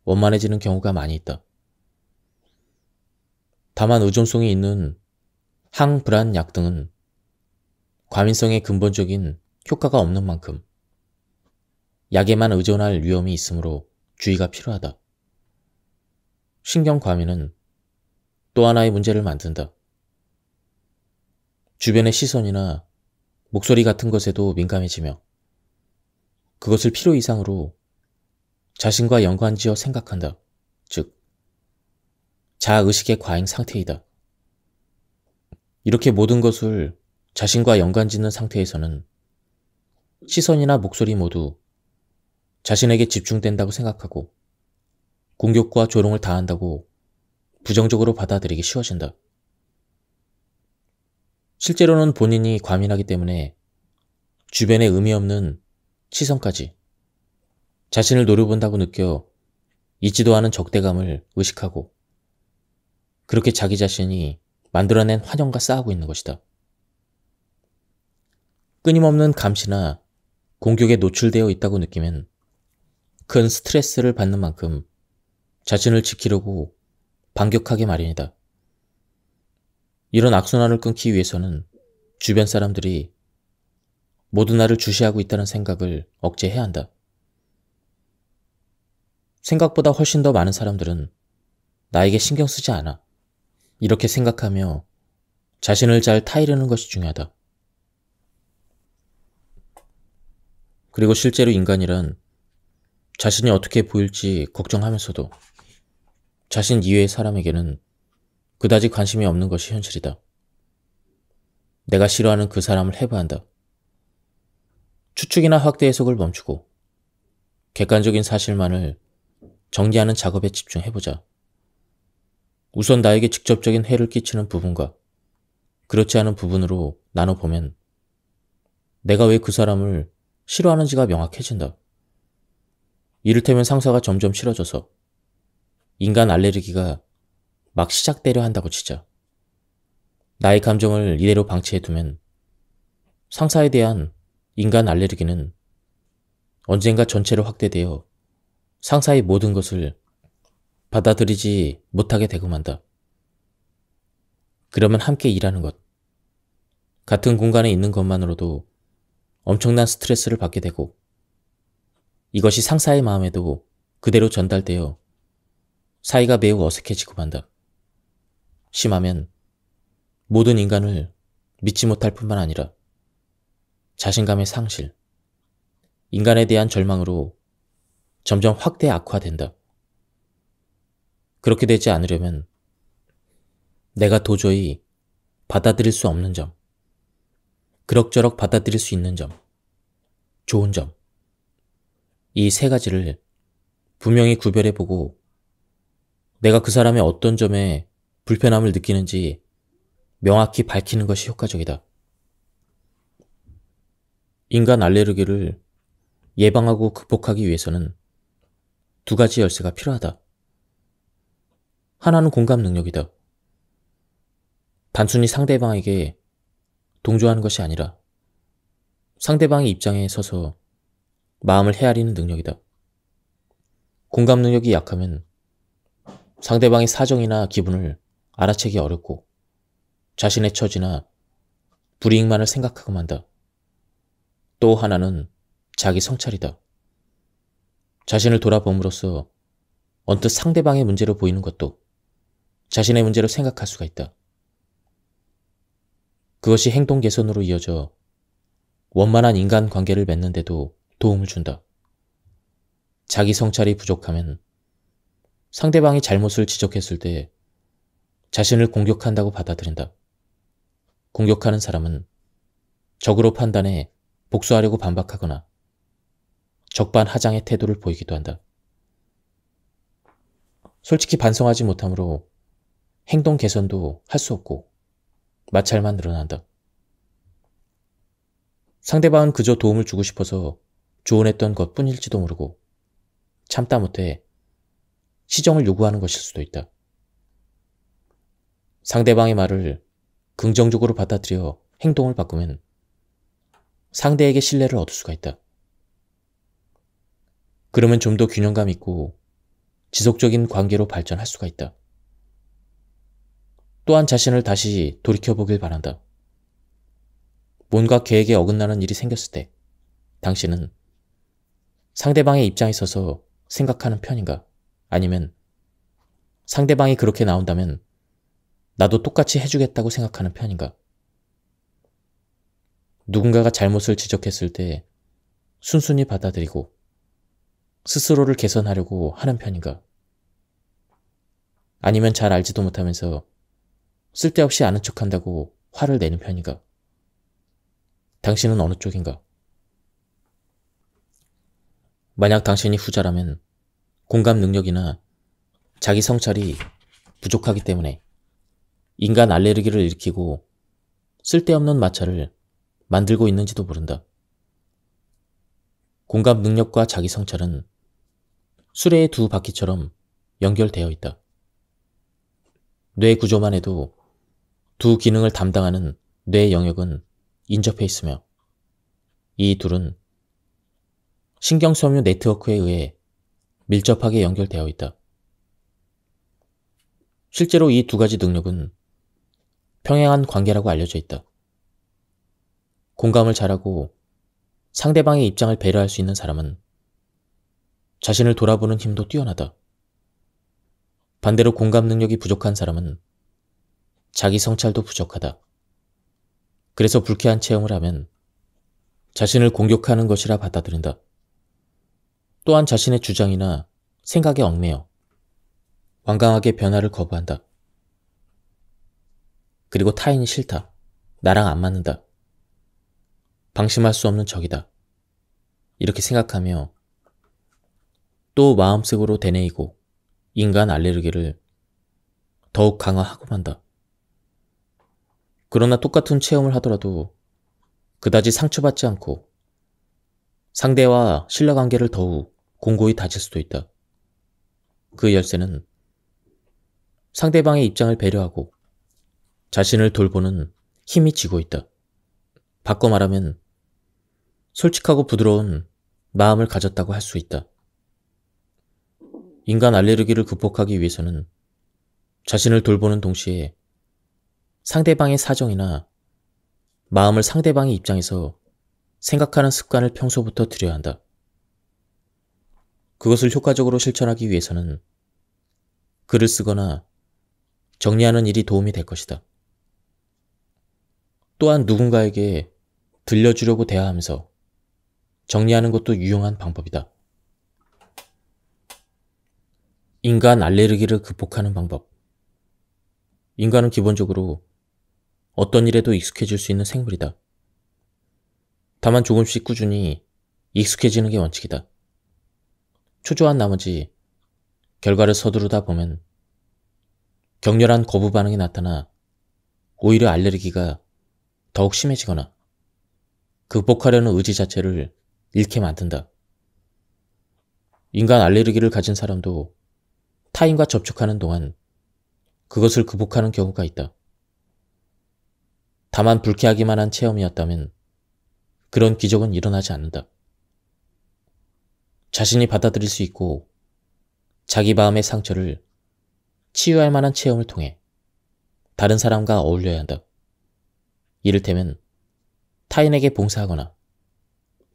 원만해지는 경우가 많이 있다. 다만 의존성이 있는 항불안약 등은 과민성의 근본적인 효과가 없는 만큼 약에만 의존할 위험이 있으므로 주의가 필요하다. 신경 과민은 또 하나의 문제를 만든다. 주변의 시선이나 목소리 같은 것에도 민감해지며 그것을 필요 이상으로 자신과 연관지어 생각한다. 자아의식의 과잉 상태이다. 이렇게 모든 것을 자신과 연관 짓는 상태에서는 시선이나 목소리 모두 자신에게 집중된다고 생각하고 공격과 조롱을 다한다고 부정적으로 받아들이기 쉬워진다. 실제로는 본인이 과민하기 때문에 주변에 의미 없는 시선까지 자신을 노려본다고 느껴 있지도 않은 적대감을 의식하고 그렇게 자기 자신이 만들어낸 환영과 싸우고 있는 것이다. 끊임없는 감시나 공격에 노출되어 있다고 느끼면 큰 스트레스를 받는 만큼 자신을 지키려고 반격하게 마련이다. 이런 악순환을 끊기 위해서는 주변 사람들이 모두 나를 주시하고 있다는 생각을 억제해야 한다. 생각보다 훨씬 더 많은 사람들은 나에게 신경 쓰지 않아. 이렇게 생각하며 자신을 잘 타이르는 것이 중요하다. 그리고 실제로 인간이란 자신이 어떻게 보일지 걱정하면서도 자신 이외의 사람에게는 그다지 관심이 없는 것이 현실이다. 내가 싫어하는 그 사람을 해부한다. 추측이나 확대 해석을 멈추고 객관적인 사실만을 정리하는 작업에 집중해보자. 우선 나에게 직접적인 해를 끼치는 부분과 그렇지 않은 부분으로 나눠보면 내가 왜 그 사람을 싫어하는지가 명확해진다. 이를테면 상사가 점점 싫어져서 인간 알레르기가 막 시작되려 한다고 치자. 나의 감정을 이대로 방치해두면 상사에 대한 인간 알레르기는 언젠가 전체로 확대되어 상사의 모든 것을 받아들이지 못하게 되고만다. 그러면 함께 일하는 것. 같은 공간에 있는 것만으로도 엄청난 스트레스를 받게 되고 이것이 상사의 마음에도 그대로 전달되어 사이가 매우 어색해지고 만다. 심하면 모든 인간을 믿지 못할 뿐만 아니라 자신감의 상실, 인간에 대한 절망으로 점점 확대 악화된다. 그렇게 되지 않으려면 내가 도저히 받아들일 수 없는 점, 그럭저럭 받아들일 수 있는 점, 좋은 점, 이 세 가지를 분명히 구별해보고 내가 그 사람의 어떤 점에 불편함을 느끼는지 명확히 밝히는 것이 효과적이다. 인간 알레르기를 예방하고 극복하기 위해서는 두 가지 열쇠가 필요하다. 하나는 공감 능력이다. 단순히 상대방에게 동조하는 것이 아니라 상대방의 입장에 서서 마음을 헤아리는 능력이다. 공감 능력이 약하면 상대방의 사정이나 기분을 알아채기 어렵고 자신의 처지나 불이익만을 생각하고 만다. 또 하나는 자기 성찰이다. 자신을 돌아봄으로써 언뜻 상대방의 문제로 보이는 것도 자신의 문제로 생각할 수가 있다. 그것이 행동 개선으로 이어져 원만한 인간 관계를 맺는데도 도움을 준다. 자기 성찰이 부족하면 상대방이 잘못을 지적했을 때 자신을 공격한다고 받아들인다. 공격하는 사람은 적으로 판단해 복수하려고 반박하거나 적반하장의 태도를 보이기도 한다. 솔직히 반성하지 못하므로 행동 개선도 할 수 없고 마찰만 늘어난다. 상대방은 그저 도움을 주고 싶어서 조언했던 것 뿐일지도 모르고 참다 못해 시정을 요구하는 것일 수도 있다. 상대방의 말을 긍정적으로 받아들여 행동을 바꾸면 상대에게 신뢰를 얻을 수가 있다. 그러면 좀 더 균형감 있고 지속적인 관계로 발전할 수가 있다. 또한 자신을 다시 돌이켜보길 바란다. 뭔가 계획에 어긋나는 일이 생겼을 때 당신은 상대방의 입장에 서서 생각하는 편인가? 아니면 상대방이 그렇게 나온다면 나도 똑같이 해주겠다고 생각하는 편인가? 누군가가 잘못을 지적했을 때 순순히 받아들이고 스스로를 개선하려고 하는 편인가? 아니면 잘 알지도 못하면서 쓸데없이 아는 척한다고 화를 내는 편인가? 당신은 어느 쪽인가? 만약 당신이 후자라면 공감 능력이나 자기 성찰이 부족하기 때문에 인간 알레르기를 일으키고 쓸데없는 마찰을 만들고 있는지도 모른다. 공감 능력과 자기 성찰은 수레의 두 바퀴처럼 연결되어 있다. 뇌 구조만 해도 두 기능을 담당하는 뇌 영역은 인접해 있으며 이 둘은 신경섬유 네트워크에 의해 밀접하게 연결되어 있다. 실제로 이 두 가지 능력은 평행한 관계라고 알려져 있다. 공감을 잘하고 상대방의 입장을 배려할 수 있는 사람은 자신을 돌아보는 힘도 뛰어나다. 반대로 공감 능력이 부족한 사람은 자기 성찰도 부족하다. 그래서 불쾌한 체험을 하면 자신을 공격하는 것이라 받아들인다. 또한 자신의 주장이나 생각에 얽매여 완강하게 변화를 거부한다. 그리고 타인이 싫다. 나랑 안 맞는다. 방심할 수 없는 적이다. 이렇게 생각하며 또 마음속으로 되뇌이고 인간 알레르기를 더욱 강화하고 만다. 그러나 똑같은 체험을 하더라도 그다지 상처받지 않고 상대와 신뢰관계를 더욱 공고히 다질 수도 있다. 그 열쇠는 상대방의 입장을 배려하고 자신을 돌보는 힘이 지고 있다. 바꿔 말하면 솔직하고 부드러운 마음을 가졌다고 할 수 있다. 인간 알레르기를 극복하기 위해서는 자신을 돌보는 동시에 상대방의 사정이나 마음을 상대방의 입장에서 생각하는 습관을 평소부터 들여야 한다. 그것을 효과적으로 실천하기 위해서는 글을 쓰거나 정리하는 일이 도움이 될 것이다. 또한 누군가에게 들려주려고 대화하면서 정리하는 것도 유용한 방법이다. 인간 알레르기를 극복하는 방법. 인간은 기본적으로 어떤 일에도 익숙해질 수 있는 생물이다. 다만 조금씩 꾸준히 익숙해지는 게 원칙이다. 초조한 나머지 결과를 서두르다 보면 격렬한 거부 반응이 나타나 오히려 알레르기가 더욱 심해지거나 극복하려는 의지 자체를 잃게 만든다. 인간 알레르기를 가진 사람도 타인과 접촉하는 동안 그것을 극복하는 경우가 있다. 다만 불쾌하기만 한 체험이었다면 그런 기적은 일어나지 않는다. 자신이 받아들일 수 있고 자기 마음의 상처를 치유할 만한 체험을 통해 다른 사람과 어울려야 한다. 이를테면 타인에게 봉사하거나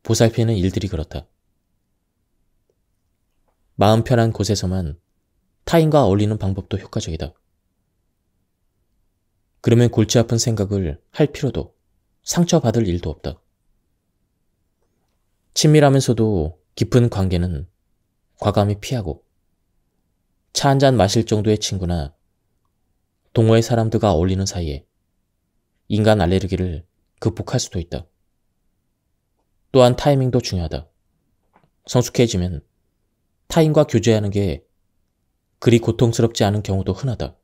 보살피는 일들이 그렇다. 마음 편한 곳에서만 타인과 어울리는 방법도 효과적이다. 그러면 골치 아픈 생각을 할 필요도 상처받을 일도 없다. 친밀하면서도 깊은 관계는 과감히 피하고 차 한 잔 마실 정도의 친구나 동호회 사람들과 어울리는 사이에 인간 알레르기를 극복할 수도 있다. 또한 타이밍도 중요하다. 성숙해지면 타인과 교제하는 게 그리 고통스럽지 않은 경우도 흔하다.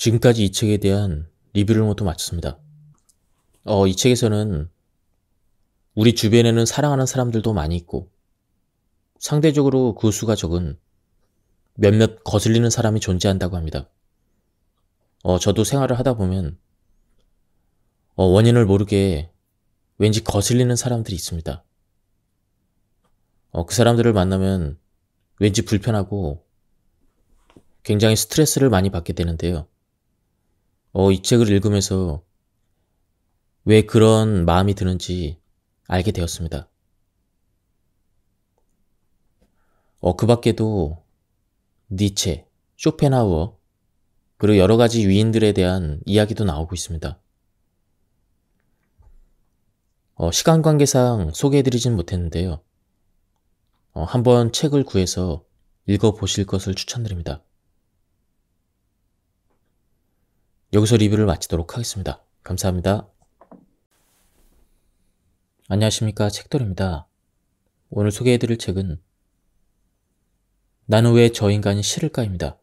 지금까지 이 책에 대한 리뷰를 모두 마쳤습니다. 어, 이 책에서는 우리 주변에는 사랑하는 사람들도 많이 있고 상대적으로 그 수가 적은 몇몇 거슬리는 사람이 존재한다고 합니다. 어, 저도 생활을 하다 보면 어, 원인을 모르게 왠지 거슬리는 사람들이 있습니다. 어, 그 사람들을 만나면 왠지 불편하고 굉장히 스트레스를 많이 받게 되는데요. 어, 이 책을 읽으면서 왜 그런 마음이 드는지 알게 되었습니다. 어, 그 밖에도 니체, 쇼펜하우어, 그리고 여러 가지 위인들에 대한 이야기도 나오고 있습니다. 어, 시간 관계상 소개해드리진 못했는데요. 어, 한번 책을 구해서 읽어보실 것을 추천드립니다. 여기서 리뷰를 마치도록 하겠습니다. 감사합니다. 안녕하십니까 책돌입니다. 오늘 소개해드릴 책은 나는 왜 저 인간이 싫을까입니다.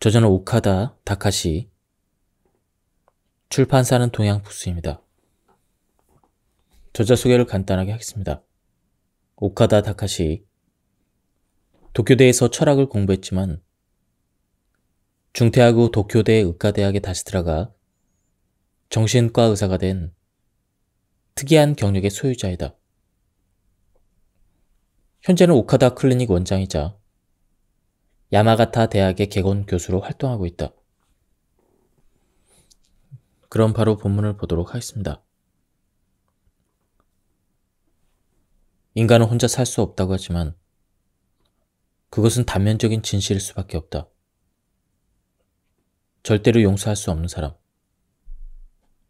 저자는 오카다 다카시 출판사는 동양북스입니다. 저자 소개를 간단하게 하겠습니다. 오카다 다카시 도쿄대에서 철학을 공부했지만 중퇴하고 도쿄대 의과대학에 다시 들어가 정신과 의사가 된 특이한 경력의 소유자이다. 현재는 오카다 클리닉 원장이자 야마가타 대학의 개건 교수로 활동하고 있다. 그럼 바로 본문을 보도록 하겠습니다. 인간은 혼자 살 수 없다고 하지만 그것은 단면적인 진실일 수밖에 없다. 절대로 용서할 수 없는 사람,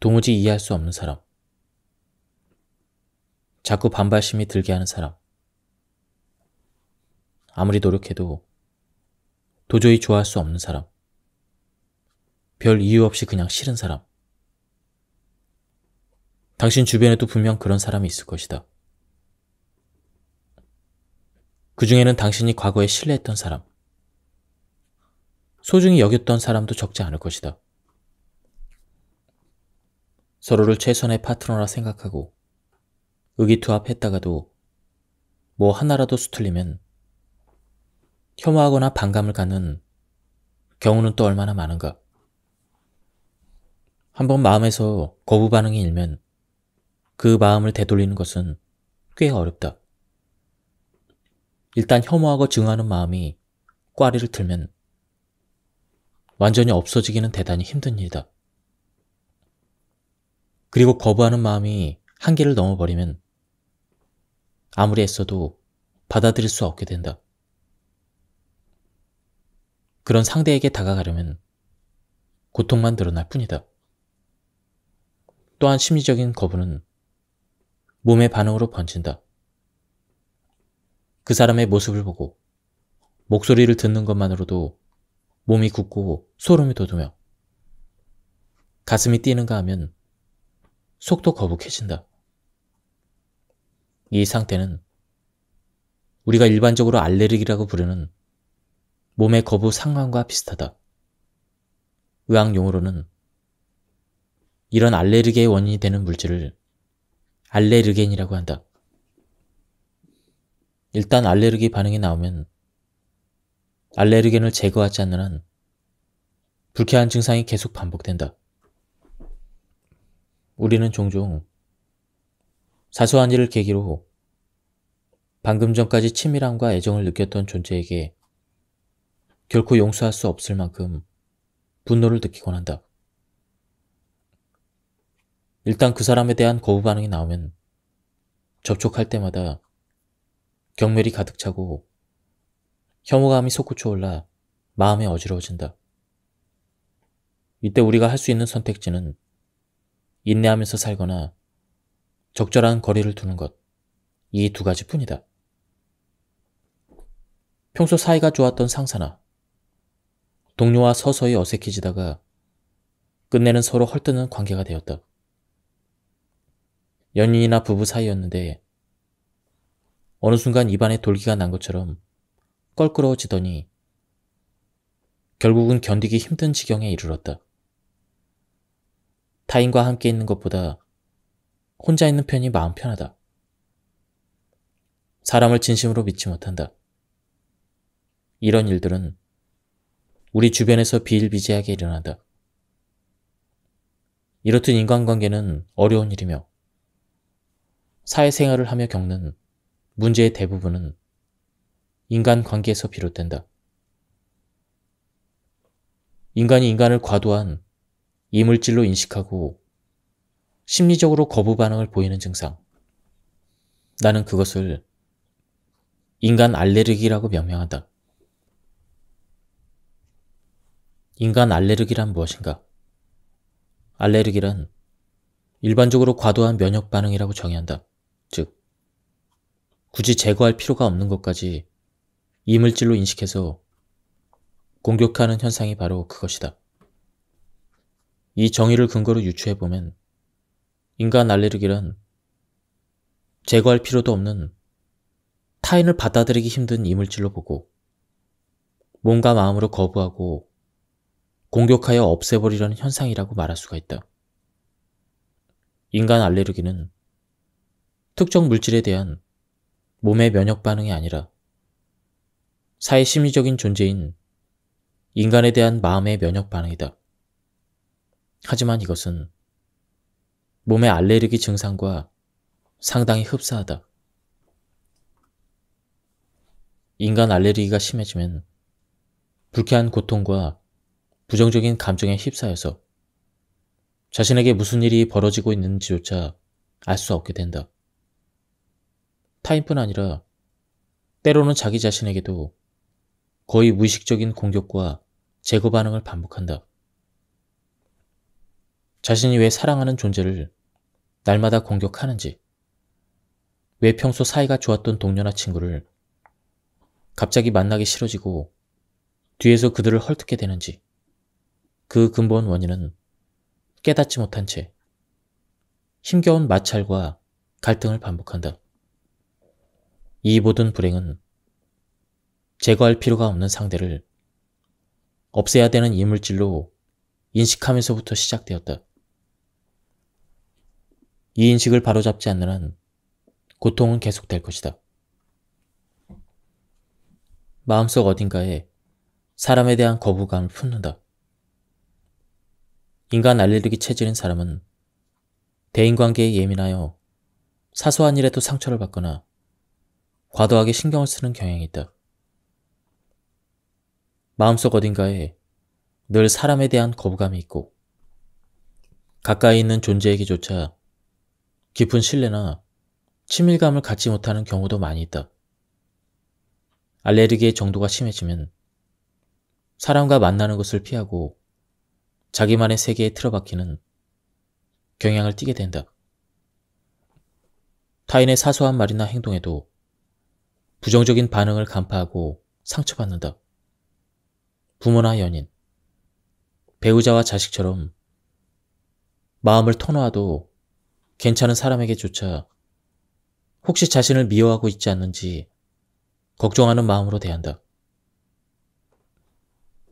도무지 이해할 수 없는 사람, 자꾸 반발심이 들게 하는 사람, 아무리 노력해도 도저히 좋아할 수 없는 사람, 별 이유 없이 그냥 싫은 사람. 당신 주변에도 분명 그런 사람이 있을 것이다. 그 중에는 당신이 과거에 신뢰했던 사람, 소중히 여겼던 사람도 적지 않을 것이다. 서로를 최선의 파트너라 생각하고 의기투합했다가도 뭐 하나라도 수틀리면 혐오하거나 반감을 갖는 경우는 또 얼마나 많은가. 한번 마음에서 거부 반응이 일면 그 마음을 되돌리는 것은 꽤 어렵다. 일단 혐오하고 증오하는 마음이 꽈리를 틀면 완전히 없어지기는 대단히 힘듭니다. 그리고 거부하는 마음이 한계를 넘어버리면 아무리 애써도 받아들일 수 없게 된다. 그런 상대에게 다가가려면 고통만 드러날 뿐이다. 또한 심리적인 거부는 몸의 반응으로 번진다. 그 사람의 모습을 보고 목소리를 듣는 것만으로도 몸이 굳고 소름이 돋으며 가슴이 뛰는가 하면 속도 거북해진다. 이 상태는 우리가 일반적으로 알레르기라고 부르는 몸의 거부 상황과 비슷하다. 의학 용어로는 이런 알레르기의 원인이 되는 물질을 알레르겐이라고 한다. 일단 알레르기 반응이 나오면 알레르겐을 제거하지 않는 한 불쾌한 증상이 계속 반복된다. 우리는 종종 사소한 일을 계기로 방금 전까지 치밀함과 애정을 느꼈던 존재에게 결코 용서할 수 없을 만큼 분노를 느끼곤 한다. 일단 그 사람에 대한 거부 반응이 나오면 접촉할 때마다 경멸이 가득 차고 혐오감이 솟구쳐 올라 마음에 어지러워진다. 이때 우리가 할 수 있는 선택지는 인내하면서 살거나 적절한 거리를 두는 것, 이 두 가지 뿐이다. 평소 사이가 좋았던 상사나 동료와 서서히 어색해지다가 끝내는 서로 헐뜯는 관계가 되었다. 연인이나 부부 사이였는데 어느 순간 입안에 돌기가 난 것처럼 껄끄러워지더니 결국은 견디기 힘든 지경에 이르렀다. 타인과 함께 있는 것보다 혼자 있는 편이 마음 편하다. 사람을 진심으로 믿지 못한다. 이런 일들은 우리 주변에서 비일비재하게 일어난다. 이렇듯 인간관계는 어려운 일이며 사회생활을 하며 겪는 문제의 대부분은 인간관계에서 비롯된다. 인간이 인간을 과도한 이물질로 인식하고 심리적으로 거부 반응을 보이는 증상. 나는 그것을 인간 알레르기라고 명명한다. 인간 알레르기란 무엇인가? 알레르기란 일반적으로 과도한 면역 반응이라고 정의한다. 즉, 굳이 제거할 필요가 없는 것까지 이물질로 인식해서 공격하는 현상이 바로 그것이다. 이 정의를 근거로 유추해보면 인간 알레르기란 제거할 필요도 없는 타인을 받아들이기 힘든 이물질로 보고 몸과 마음으로 거부하고 공격하여 없애버리려는 현상이라고 말할 수가 있다. 인간 알레르기는 특정 물질에 대한 몸의 면역 반응이 아니라 사회 심리적인 존재인 인간에 대한 마음의 면역 반응이다. 하지만 이것은 몸의 알레르기 증상과 상당히 흡사하다. 인간 알레르기가 심해지면 불쾌한 고통과 부정적인 감정에 휩싸여서 자신에게 무슨 일이 벌어지고 있는지조차 알 수 없게 된다. 타인뿐 아니라 때로는 자기 자신에게도 거의 무의식적인 공격과 제거 반응을 반복한다. 자신이 왜 사랑하는 존재를 날마다 공격하는지, 왜 평소 사이가 좋았던 동료나 친구를 갑자기 만나기 싫어지고 뒤에서 그들을 헐뜯게 되는지, 그 근본 원인은 깨닫지 못한 채 힘겨운 마찰과 갈등을 반복한다. 이 모든 불행은 제거할 필요가 없는 상대를 없애야 되는 이물질로 인식하면서부터 시작되었다. 이 인식을 바로잡지 않는 한 고통은 계속될 것이다. 마음속 어딘가에 사람에 대한 거부감을 품는다. 인간 알레르기 체질인 사람은 대인관계에 예민하여 사소한 일에도 상처를 받거나 과도하게 신경을 쓰는 경향이 있다. 마음속 어딘가에 늘 사람에 대한 거부감이 있고 가까이 있는 존재에게조차 깊은 신뢰나 친밀감을 갖지 못하는 경우도 많이 있다. 알레르기의 정도가 심해지면 사람과 만나는 것을 피하고 자기만의 세계에 틀어박히는 경향을 띠게 된다. 타인의 사소한 말이나 행동에도 부정적인 반응을 간파하고 상처받는다. 부모나 연인, 배우자와 자식처럼 마음을 터놓아도 괜찮은 사람에게조차 혹시 자신을 미워하고 있지 않는지 걱정하는 마음으로 대한다.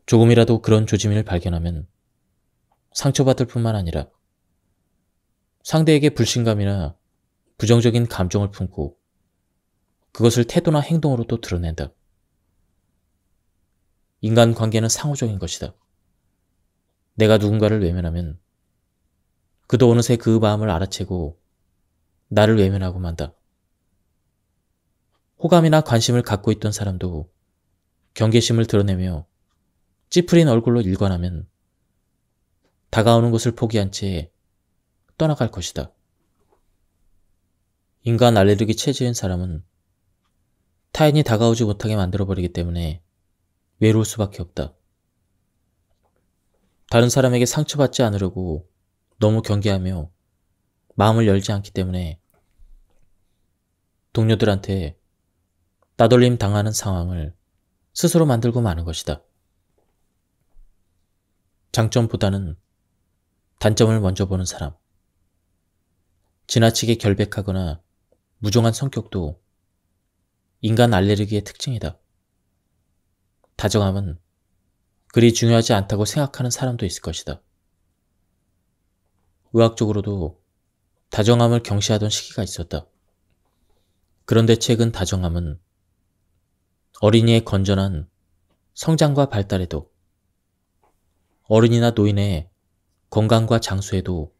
조금이라도 그런 조짐을 발견하면 상처받을 뿐만 아니라 상대에게 불신감이나 부정적인 감정을 품고 그것을 태도나 행동으로 도 드러낸다. 인간관계는 상호적인 것이다. 내가 누군가를 외면하면 그도 어느새 그 마음을 알아채고 나를 외면하고 만다. 호감이나 관심을 갖고 있던 사람도 경계심을 드러내며 찌푸린 얼굴로 일관하면 다가오는 것을 포기한 채 떠나갈 것이다. 인간 알레르기 체질인 사람은 타인이 다가오지 못하게 만들어버리기 때문에 외로울 수밖에 없다. 다른 사람에게 상처받지 않으려고 너무 경계하며 마음을 열지 않기 때문에 동료들한테 따돌림 당하는 상황을 스스로 만들고 마는 것이다. 장점보다는 단점을 먼저 보는 사람. 지나치게 결백하거나 무정한 성격도 인간 알레르기의 특징이다. 다정함은 그리 중요하지 않다고 생각하는 사람도 있을 것이다. 의학적으로도 다정함을 경시하던 시기가 있었다. 그런데 최근 다정함은 어린이의 건전한 성장과 발달에도 어른이나 노인의 건강과 장수에도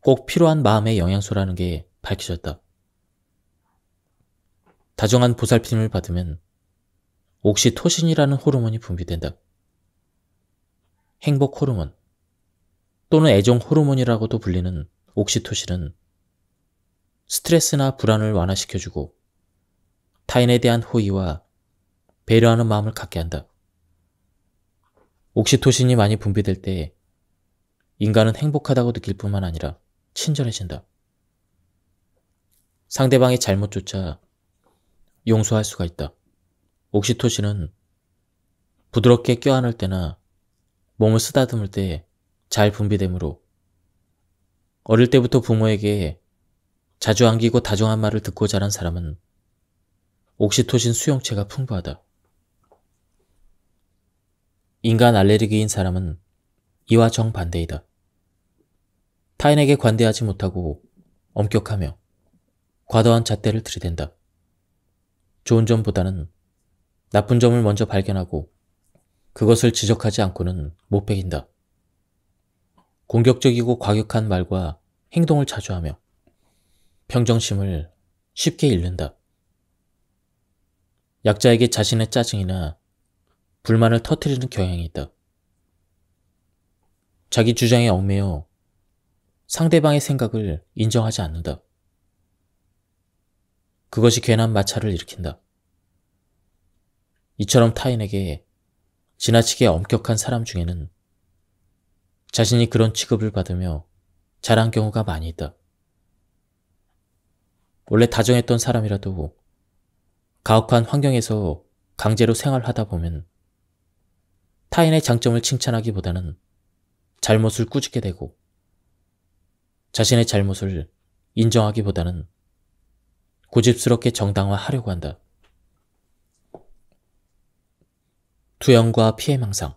꼭 필요한 마음의 영양소라는 게 밝혀졌다. 다정한 보살핌을 받으면 옥시토신이라는 호르몬이 분비된다. 행복 호르몬 또는 애정 호르몬이라고도 불리는 옥시토신은 스트레스나 불안을 완화시켜주고 타인에 대한 호의와 배려하는 마음을 갖게 한다. 옥시토신이 많이 분비될 때 인간은 행복하다고 느낄 뿐만 아니라 친절해진다. 상대방의 잘못조차 용서할 수가 있다. 옥시토신은 부드럽게 껴안을 때나 몸을 쓰다듬을 때 잘 분비되므로 어릴 때부터 부모에게 자주 안기고 다정한 말을 듣고 자란 사람은 옥시토신 수용체가 풍부하다. 인간 알레르기인 사람은 이와 정반대이다. 타인에게 관대하지 못하고 엄격하며 과도한 잣대를 들이댄다. 좋은 점보다는 나쁜 점을 먼저 발견하고 그것을 지적하지 않고는 못 배긴다. 공격적이고 과격한 말과 행동을 자주 하며 평정심을 쉽게 잃는다. 약자에게 자신의 짜증이나 불만을 터트리는 경향이 있다. 자기 주장에 얽매여 상대방의 생각을 인정하지 않는다. 그것이 괜한 마찰을 일으킨다. 이처럼 타인에게 지나치게 엄격한 사람 중에는 자신이 그런 취급을 받으며 자란 경우가 많이 있다. 원래 다정했던 사람이라도 가혹한 환경에서 강제로 생활하다 보면 타인의 장점을 칭찬하기보다는 잘못을 꾸짖게 되고 자신의 잘못을 인정하기보다는 고집스럽게 정당화하려고 한다. 투영과 피해망상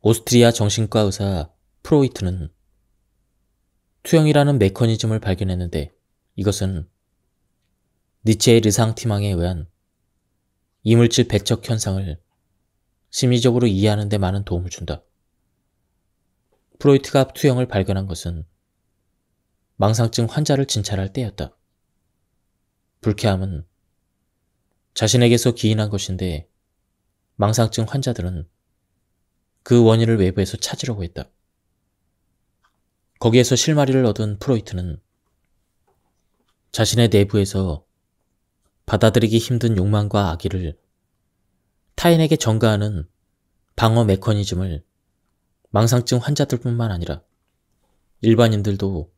오스트리아 정신과 의사 프로이트는 투영이라는 메커니즘을 발견했는데 이것은 니체의 르상티망에 의한 이물질 배척 현상을 심리적으로 이해하는 데 많은 도움을 준다. 프로이트가 투영을 발견한 것은 망상증 환자를 진찰할 때였다. 불쾌함은 자신에게서 기인한 것인데 망상증 환자들은 그 원인을 외부에서 찾으려고 했다. 거기에서 실마리를 얻은 프로이트는 자신의 내부에서 받아들이기 힘든 욕망과 악의를 타인에게 전가하는 방어 메커니즘을 망상증 환자들뿐만 아니라 일반인들도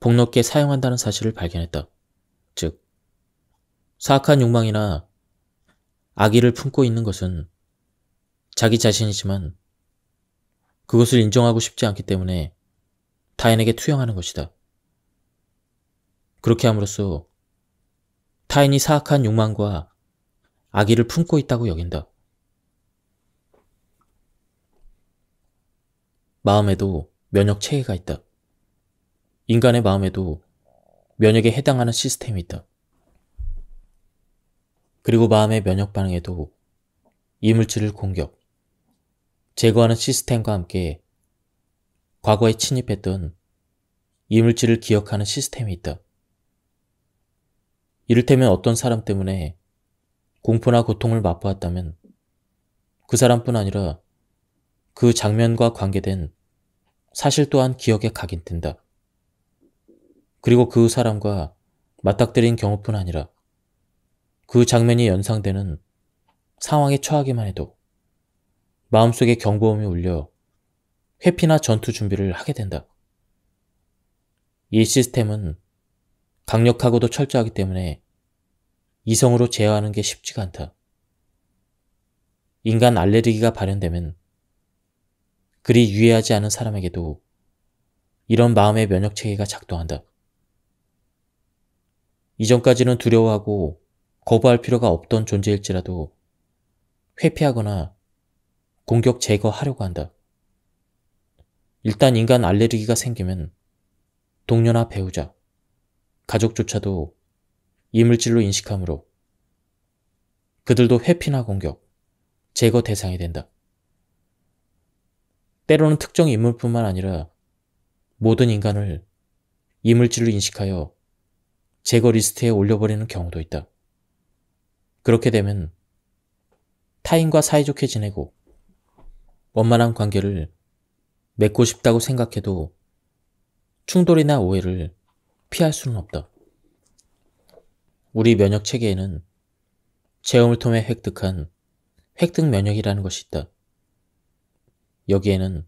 복넓게 사용한다는 사실을 발견했다. 즉, 사악한 욕망이나 아기를 품고 있는 것은 자기 자신이지만 그것을 인정하고 싶지 않기 때문에 타인에게 투영하는 것이다. 그렇게 함으로써 타인이 사악한 욕망과 아기를 품고 있다고 여긴다. 마음에도 면역 체계가 있다. 인간의 마음에도 면역에 해당하는 시스템이 있다. 그리고 마음의 면역 반응에도 이물질을 공격, 제거하는 시스템과 함께 과거에 침입했던 이물질을 기억하는 시스템이 있다. 이를테면 어떤 사람 때문에 공포나 고통을 맛보았다면 그 사람뿐 아니라 그 장면과 관계된 사실 또한 기억에 각인된다. 그리고 그 사람과 맞닥뜨린 경우뿐 아니라 그 장면이 연상되는 상황에 처하기만 해도 마음속에 경보음이 울려 회피나 전투 준비를 하게 된다. 이 시스템은 강력하고도 철저하기 때문에 이성으로 제어하는 게 쉽지가 않다. 인간 알레르기가 발현되면 그리 유해하지 않은 사람에게도 이런 마음의 면역 체계가 작동한다. 이전까지는 두려워하고 거부할 필요가 없던 존재일지라도 회피하거나 공격 제거하려고 한다. 일단 인간 알레르기가 생기면 동료나 배우자, 가족조차도 이물질로 인식하므로 그들도 회피나 공격, 제거 대상이 된다. 때로는 특정 인물뿐만 아니라 모든 인간을 이물질로 인식하여 제거 리스트에 올려버리는 경우도 있다. 그렇게 되면 타인과 사이좋게 지내고 원만한 관계를 맺고 싶다고 생각해도 충돌이나 오해를 피할 수는 없다. 우리 면역 체계에는 체험을 통해 획득한 획득 면역이라는 것이 있다. 여기에는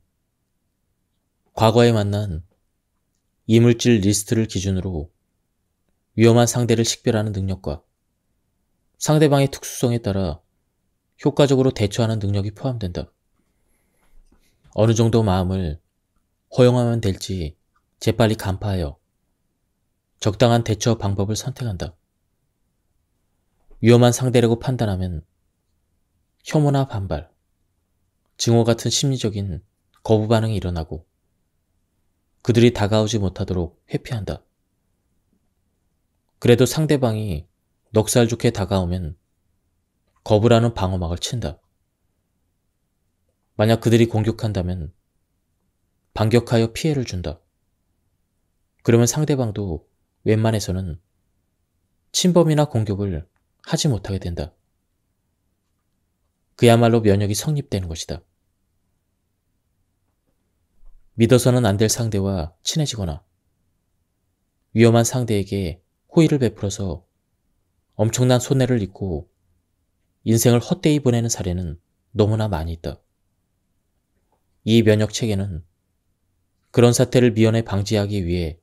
과거에 만난 이물질 리스트를 기준으로 위험한 상대를 식별하는 능력과 상대방의 특수성에 따라 효과적으로 대처하는 능력이 포함된다. 어느 정도 마음을 허용하면 될지 재빨리 간파하여 적당한 대처 방법을 선택한다. 위험한 상대라고 판단하면 혐오나 반발, 증오 같은 심리적인 거부 반응이 일어나고 그들이 다가오지 못하도록 회피한다. 그래도 상대방이 넉살 좋게 다가오면 거부라는 방어막을 친다. 만약 그들이 공격한다면 반격하여 피해를 준다. 그러면 상대방도 웬만해서는 침범이나 공격을 하지 못하게 된다. 그야말로 면역이 성립되는 것이다. 믿어서는 안 될 상대와 친해지거나 위험한 상대에게 호의를 베풀어서 엄청난 손해를 입고 인생을 헛되이 보내는 사례는 너무나 많이 있다. 이 면역 체계는 그런 사태를 미연에 방지하기 위해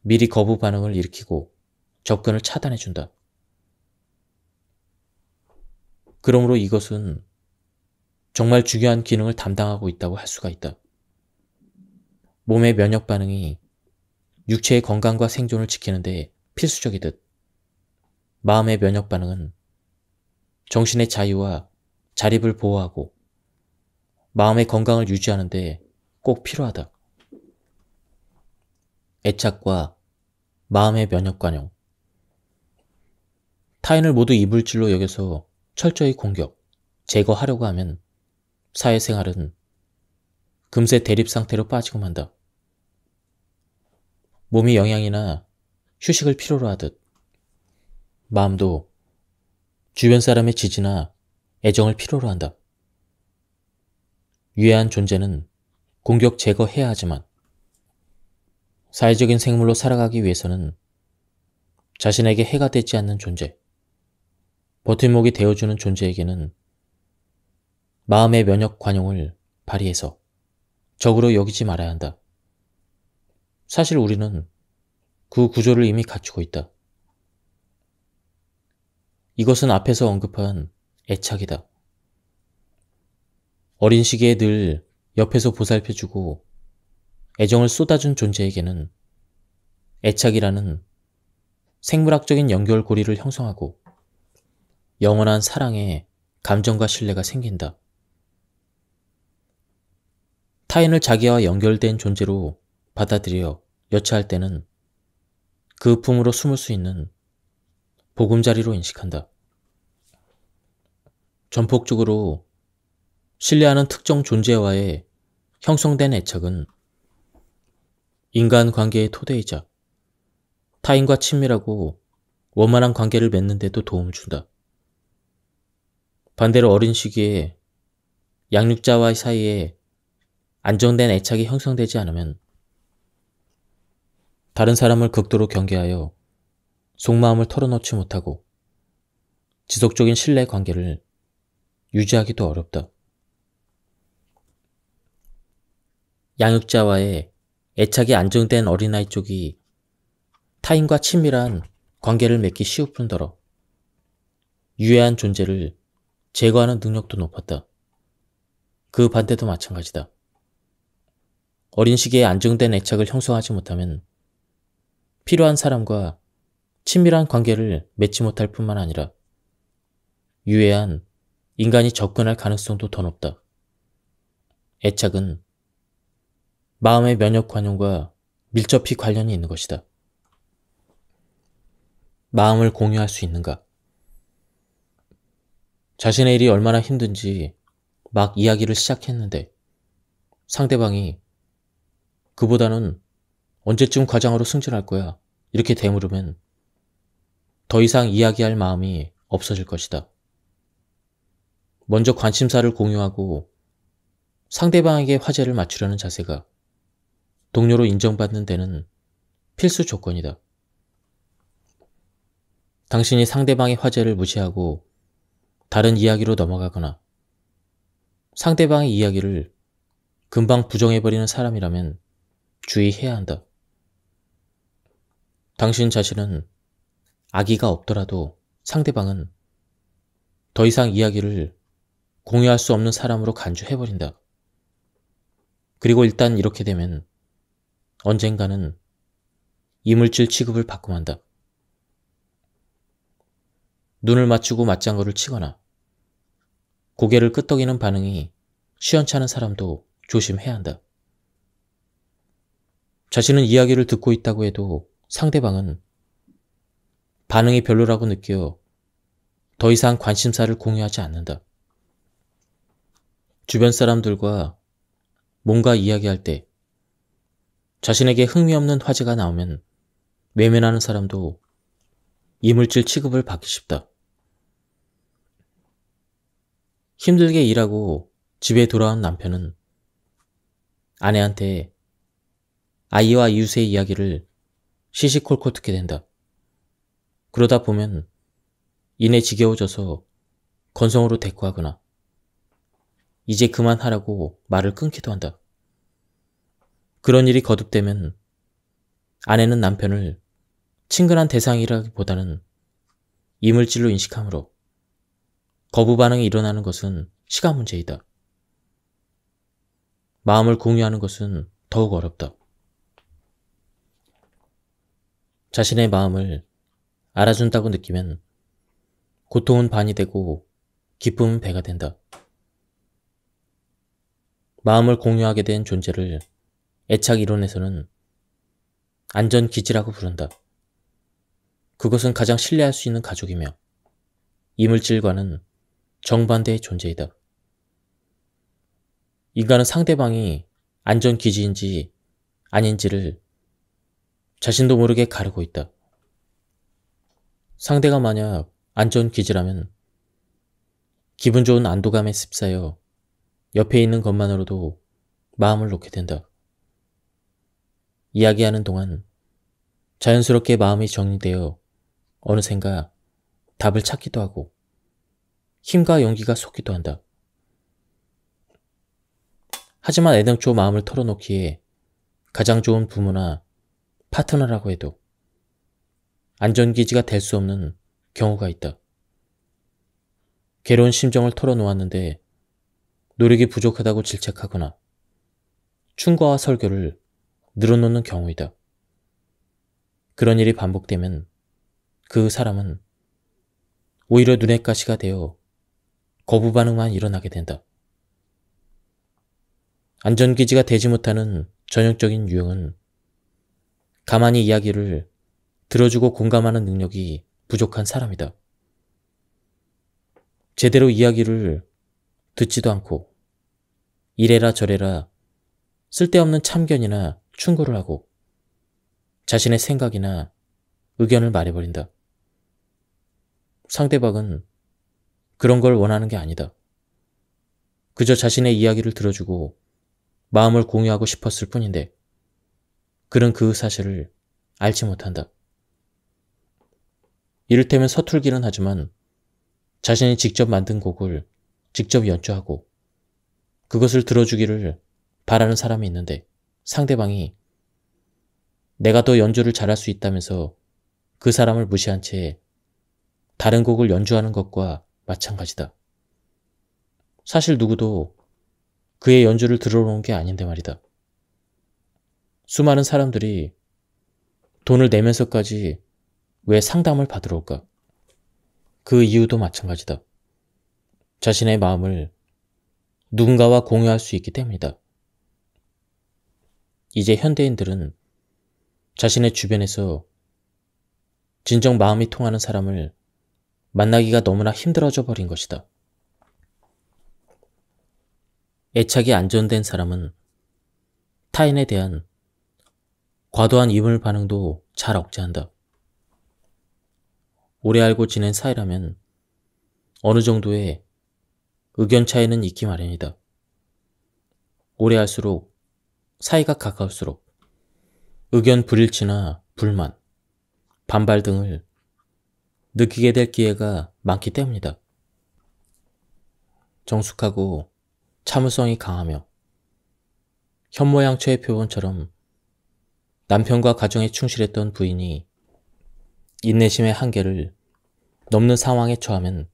미리 거부 반응을 일으키고 접근을 차단해준다. 그러므로 이것은 정말 중요한 기능을 담당하고 있다고 할 수가 있다. 몸의 면역 반응이 육체의 건강과 생존을 지키는데 필수적이듯 마음의 면역 반응은 정신의 자유와 자립을 보호하고 마음의 건강을 유지하는 데 꼭 필요하다. 애착과 마음의 면역관용 타인을 모두 이물질로 여겨서 철저히 공격, 제거하려고 하면 사회생활은 금세 대립 상태로 빠지고 만다. 몸이 영양이나 휴식을 필요로 하듯 마음도 주변 사람의 지지나 애정을 필요로 한다. 유해한 존재는 공격 제거해야 하지만 사회적인 생물로 살아가기 위해서는 자신에게 해가 되지 않는 존재, 버팀목이 되어주는 존재에게는 마음의 면역 관용을 발휘해서 적으로 여기지 말아야 한다. 사실 우리는 그 구조를 이미 갖추고 있다. 이것은 앞에서 언급한 애착이다. 어린 시기에 늘 옆에서 보살펴주고 애정을 쏟아준 존재에게는 애착이라는 생물학적인 연결고리를 형성하고 영원한 사랑에 감정과 신뢰가 생긴다. 타인을 자기와 연결된 존재로 받아들여 여차할 때는 그 품으로 숨을 수 있는 보금자리로 인식한다. 전폭적으로 신뢰하는 특정 존재와의 형성된 애착은 인간 관계의 토대이자 타인과 친밀하고 원만한 관계를 맺는 데도 도움을 준다. 반대로 어린 시기에 양육자와 사이에 안정된 애착이 형성되지 않으면 다른 사람을 극도로 경계하여 속마음을 털어놓지 못하고 지속적인 신뢰 관계를 유지하기도 어렵다. 양육자와의 애착이 안정된 어린아이 쪽이 타인과 친밀한 관계를 맺기 쉬울 뿐더러 유해한 존재를 제거하는 능력도 높았다. 그 반대도 마찬가지다. 어린 시기에 안정된 애착을 형성하지 못하면 필요한 사람과 친밀한 관계를 맺지 못할 뿐만 아니라 유해한 인간이 접근할 가능성도 더 높다. 애착은 마음의 면역 관용과 밀접히 관련이 있는 것이다. 마음을 공유할 수 있는가? 자신의 일이 얼마나 힘든지 막 이야기를 시작했는데 상대방이 그보다는 언제쯤 과장으로 승진할 거야? 이렇게 되물으면 더 이상 이야기할 마음이 없어질 것이다. 먼저 관심사를 공유하고 상대방에게 화제를 맞추려는 자세가 동료로 인정받는 데는 필수 조건이다. 당신이 상대방의 화제를 무시하고 다른 이야기로 넘어가거나 상대방의 이야기를 금방 부정해버리는 사람이라면 주의해야 한다. 당신 자신은 악의가 없더라도 상대방은 더 이상 이야기를 공유할 수 없는 사람으로 간주해버린다. 그리고 일단 이렇게 되면 언젠가는 이물질 취급을 받고 만다. 눈을 맞추고 맞장구를 치거나 고개를 끄덕이는 반응이 시원찮은 사람도 조심해야 한다. 자신은 이야기를 듣고 있다고 해도 상대방은 반응이 별로라고 느껴 더 이상 관심사를 공유하지 않는다. 주변 사람들과 뭔가 이야기할 때 자신에게 흥미없는 화제가 나오면 외면하는 사람도 이물질 취급을 받기 쉽다. 힘들게 일하고 집에 돌아온 남편은 아내한테 아이와 이웃의 이야기를 시시콜콜 듣게 된다. 그러다 보면 이내 지겨워져서 건성으로 대꾸하거나 이제 그만하라고 말을 끊기도 한다. 그런 일이 거듭되면 아내는 남편을 친근한 대상이라기보다는 이물질로 인식하므로 거부 반응이 일어나는 것은 시간 문제이다. 마음을 공유하는 것은 더욱 어렵다. 자신의 마음을 알아준다고 느끼면 고통은 반이 되고 기쁨은 배가 된다. 마음을 공유하게 된 존재를 애착 이론에서는 안전기지라고 부른다. 그것은 가장 신뢰할 수 있는 가족이며 이물질과는 정반대의 존재이다. 인간은 상대방이 안전기지인지 아닌지를 자신도 모르게 가르고 있다. 상대가 만약 안전기지라면 기분 좋은 안도감에 씁싸여 옆에 있는 것만으로도 마음을 놓게 된다. 이야기하는 동안 자연스럽게 마음이 정리되어 어느샌가 답을 찾기도 하고 힘과 용기가 솟기도 한다. 하지만 애당초 마음을 털어놓기에 가장 좋은 부모나 파트너라고 해도 안전기지가 될 수 없는 경우가 있다. 괴로운 심정을 털어놓았는데 노력이 부족하다고 질책하거나 충고와 설교를 늘어놓는 경우이다. 그런 일이 반복되면 그 사람은 오히려 눈에 가시가 되어 거부 반응만 일어나게 된다. 안전기지가 되지 못하는 전형적인 유형은 가만히 이야기를 들어주고 공감하는 능력이 부족한 사람이다. 제대로 이야기를 듣지도 않고 이래라 저래라 쓸데없는 참견이나 충고를 하고 자신의 생각이나 의견을 말해버린다. 상대방은 그런 걸 원하는 게 아니다. 그저 자신의 이야기를 들어주고 마음을 공유하고 싶었을 뿐인데 그는 그 사실을 알지 못한다. 이를테면 서툴기는 하지만 자신이 직접 만든 곡을 직접 연주하고 그것을 들어주기를 바라는 사람이 있는데 상대방이 내가 더 연주를 잘할 수 있다면서 그 사람을 무시한 채 다른 곡을 연주하는 것과 마찬가지다. 사실 누구도 그의 연주를 들어놓은 게 아닌데 말이다. 수많은 사람들이 돈을 내면서까지 왜 상담을 받으러 올까? 그 이유도 마찬가지다. 자신의 마음을 누군가와 공유할 수 있기 때문이다. 이제 현대인들은 자신의 주변에서 진정 마음이 통하는 사람을 만나기가 너무나 힘들어져 버린 것이다. 애착이 안전된 사람은 타인에 대한 과도한 이물 반응도 잘 억제한다. 오래 알고 지낸 사이라면 어느 정도의 의견 차이는 있기 마련이다. 오래 할수록 사이가 가까울수록 의견 불일치나 불만, 반발 등을 느끼게 될 기회가 많기 때문이다. 정숙하고 참을성이 강하며 현모양처의 표본처럼 남편과 가정에 충실했던 부인이 인내심의 한계를 넘는 상황에 처하면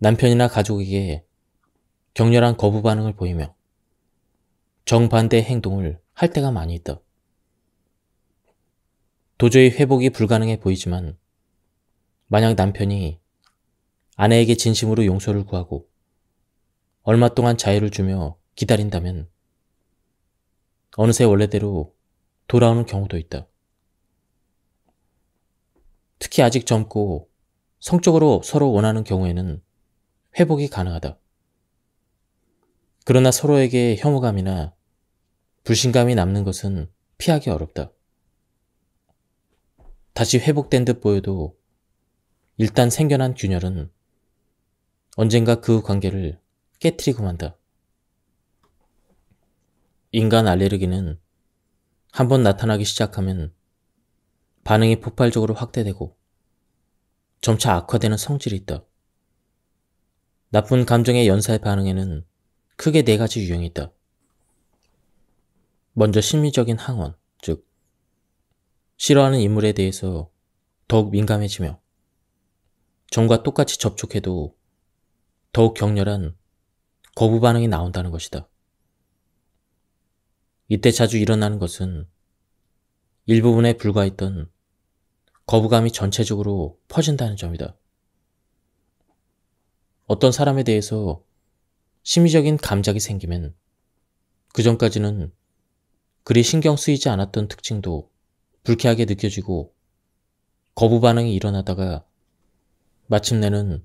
남편이나 가족에게 격렬한 거부 반응을 보이며 정반대 행동을 할 때가 많이 있다. 도저히 회복이 불가능해 보이지만 만약 남편이 아내에게 진심으로 용서를 구하고 얼마 동안 자유를 주며 기다린다면 어느새 원래대로 돌아오는 경우도 있다. 특히 아직 젊고 성적으로 서로 원하는 경우에는 회복이 가능하다. 그러나 서로에게 혐오감이나 불신감이 남는 것은 피하기 어렵다. 다시 회복된 듯 보여도 일단 생겨난 균열은 언젠가 그 관계를 깨뜨리고 만다. 인간 알레르기는 한번 나타나기 시작하면 반응이 폭발적으로 확대되고 점차 악화되는 성질이 있다. 나쁜 감정의 연사의 반응에는 크게 네 가지 유형이 있다. 먼저 심리적인 항원, 즉 싫어하는 인물에 대해서 더욱 민감해지며 전과 똑같이 접촉해도 더욱 격렬한 거부 반응이 나온다는 것이다. 이때 자주 일어나는 것은 일부분에 불과했던 거부감이 전체적으로 퍼진다는 점이다. 어떤 사람에 대해서 심리적인 감작이 생기면 그전까지는 그리 신경 쓰이지 않았던 특징도 불쾌하게 느껴지고 거부 반응이 일어나다가 마침내는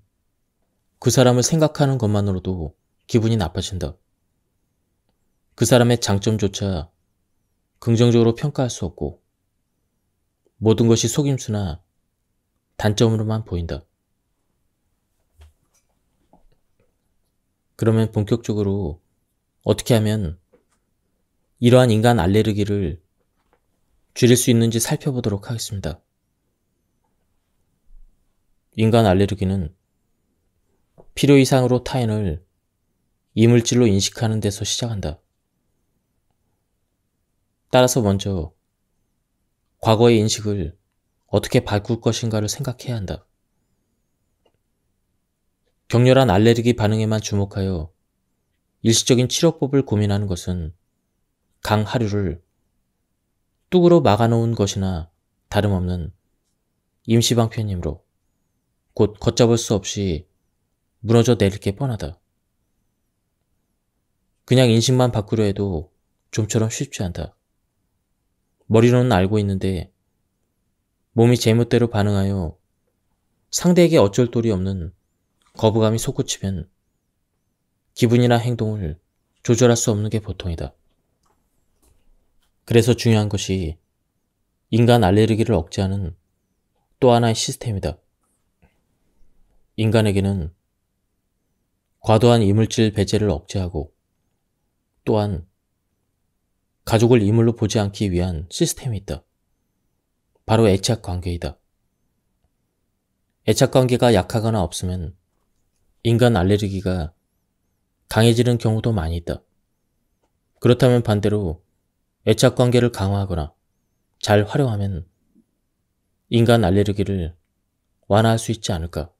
그 사람을 생각하는 것만으로도 기분이 나빠진다. 그 사람의 장점조차 긍정적으로 평가할 수 없고 모든 것이 속임수나 단점으로만 보인다. 그러면 본격적으로 어떻게 하면 이러한 인간 알레르기를 줄일 수 있는지 살펴보도록 하겠습니다. 인간 알레르기는 필요 이상으로 타인을 이물질로 인식하는 데서 시작한다. 따라서 먼저 과거의 인식을 어떻게 바꿀 것인가를 생각해야 한다. 격렬한 알레르기 반응에만 주목하여 일시적인 치료법을 고민하는 것은 강하류를 뚝으로 막아놓은 것이나 다름없는 임시방편이므로 곧 걷잡을 수 없이 무너져 내릴 게 뻔하다. 그냥 인식만 바꾸려 해도 좀처럼 쉽지 않다. 머리로는 알고 있는데 몸이 제멋대로 반응하여 상대에게 어쩔 도리 없는 거부감이 솟구치면 기분이나 행동을 조절할 수 없는 게 보통이다. 그래서 중요한 것이 인간 알레르기를 억제하는 또 하나의 시스템이다. 인간에게는 과도한 이물질 배제를 억제하고 또한 가족을 이물로 보지 않기 위한 시스템이 있다. 바로 애착 관계이다. 애착 관계가 약하거나 없으면 인간 알레르기가 강해지는 경우도 많이 있다. 그렇다면 반대로 애착 관계를 강화하거나 잘 활용하면 인간 알레르기를 완화할 수 있지 않을까.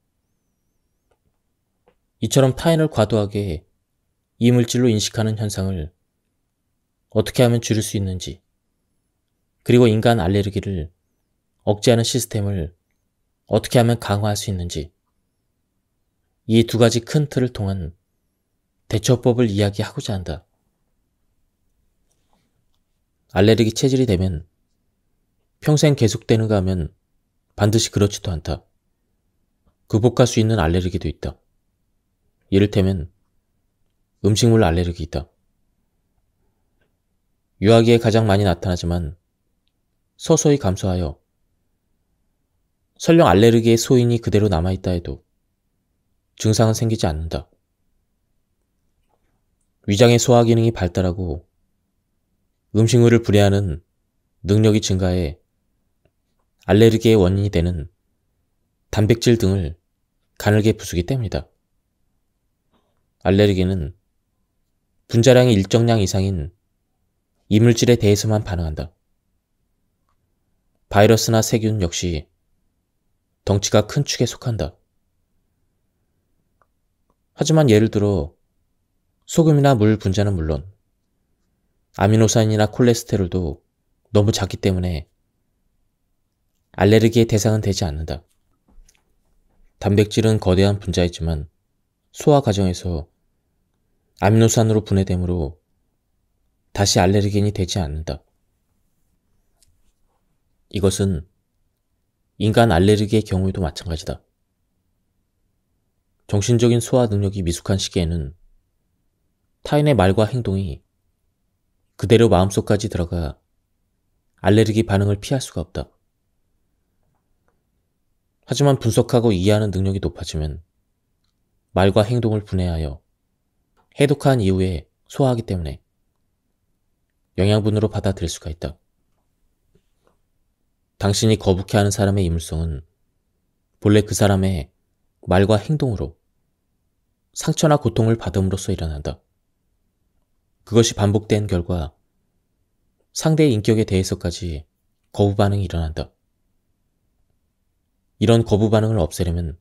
이처럼 타인을 과도하게 이물질로 인식하는 현상을 어떻게 하면 줄일 수 있는지, 그리고 인간 알레르기를 억제하는 시스템을 어떻게 하면 강화할 수 있는지, 이두 가지 큰 틀을 통한 대처법을 이야기하고자 한다. 알레르기 체질이 되면 평생 계속되는가 하면 반드시 그렇지도 않다. 극복할 수 있는 알레르기도 있다. 이를테면 음식물 알레르기이다. 유아기에 가장 많이 나타나지만 서서히 감소하여 설령 알레르기의 소인이 그대로 남아있다 해도 증상은 생기지 않는다. 위장의 소화 기능이 발달하고 음식물을 분해하는 능력이 증가해 알레르기의 원인이 되는 단백질 등을 가늘게 부수기 때문이다. 알레르기는 분자량이 일정량 이상인 이물질에 대해서만 반응한다. 바이러스나 세균 역시 덩치가 큰 축에 속한다. 하지만 예를 들어 소금이나 물 분자는 물론 아미노산이나 콜레스테롤도 너무 작기 때문에 알레르기의 대상은 되지 않는다. 단백질은 거대한 분자이지만 소화 과정에서 아미노산으로 분해되므로 다시 알레르겐이 되지 않는다. 이것은 인간 알레르기의 경우에도 마찬가지다. 정신적인 소화 능력이 미숙한 시기에는 타인의 말과 행동이 그대로 마음속까지 들어가 알레르기 반응을 피할 수가 없다. 하지만 분석하고 이해하는 능력이 높아지면 말과 행동을 분해하여 해독한 이후에 소화하기 때문에 영양분으로 받아들일 수가 있다. 당신이 거북해하는 사람의 이물성은 본래 그 사람의 말과 행동으로 상처나 고통을 받음으로써 일어난다. 그것이 반복된 결과 상대의 인격에 대해서까지 거부 반응이 일어난다. 이런 거부 반응을 없애려면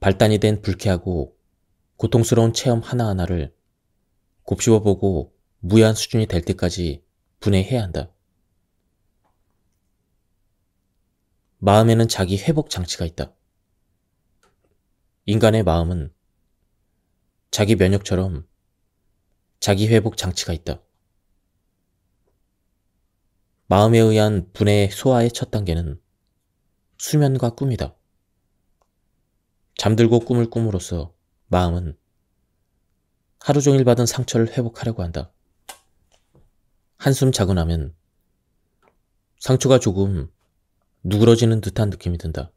발단이 된 불쾌하고 고통스러운 체험 하나하나를 곱씹어보고 무해한 수준이 될 때까지 분해해야 한다. 마음에는 자기 회복 장치가 있다. 인간의 마음은 자기 면역처럼 자기 회복 장치가 있다. 마음에 의한 분해 소화의 첫 단계는 수면과 꿈이다. 잠들고 꿈을 꿈으로써 마음은 하루 종일 받은 상처를 회복하려고 한다. 한숨 자고 나면 상처가 조금 누그러지는 듯한 느낌이 든다.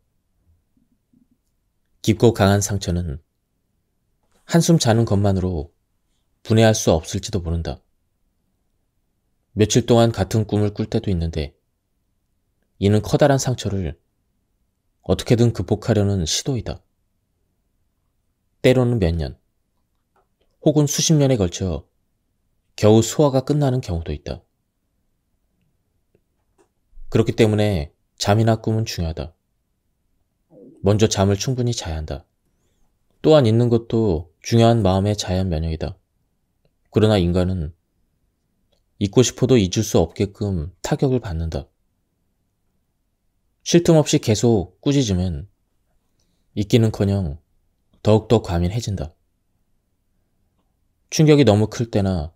깊고 강한 상처는 한숨 자는 것만으로 분해할 수 없을지도 모른다. 며칠 동안 같은 꿈을 꿀 때도 있는데 이는 커다란 상처를 어떻게든 극복하려는 시도이다. 때로는 몇 년, 혹은 수십 년에 걸쳐 겨우 소화가 끝나는 경우도 있다. 그렇기 때문에 잠이나 꿈은 중요하다. 먼저 잠을 충분히 자야 한다. 또한 있는 것도 중요한 마음의 자연 면역이다. 그러나 인간은 잊고 싶어도 잊을 수 없게끔 타격을 받는다. 쉴 틈 없이 계속 꾸짖으면 잊기는커녕 더욱더 과민해진다. 충격이 너무 클 때나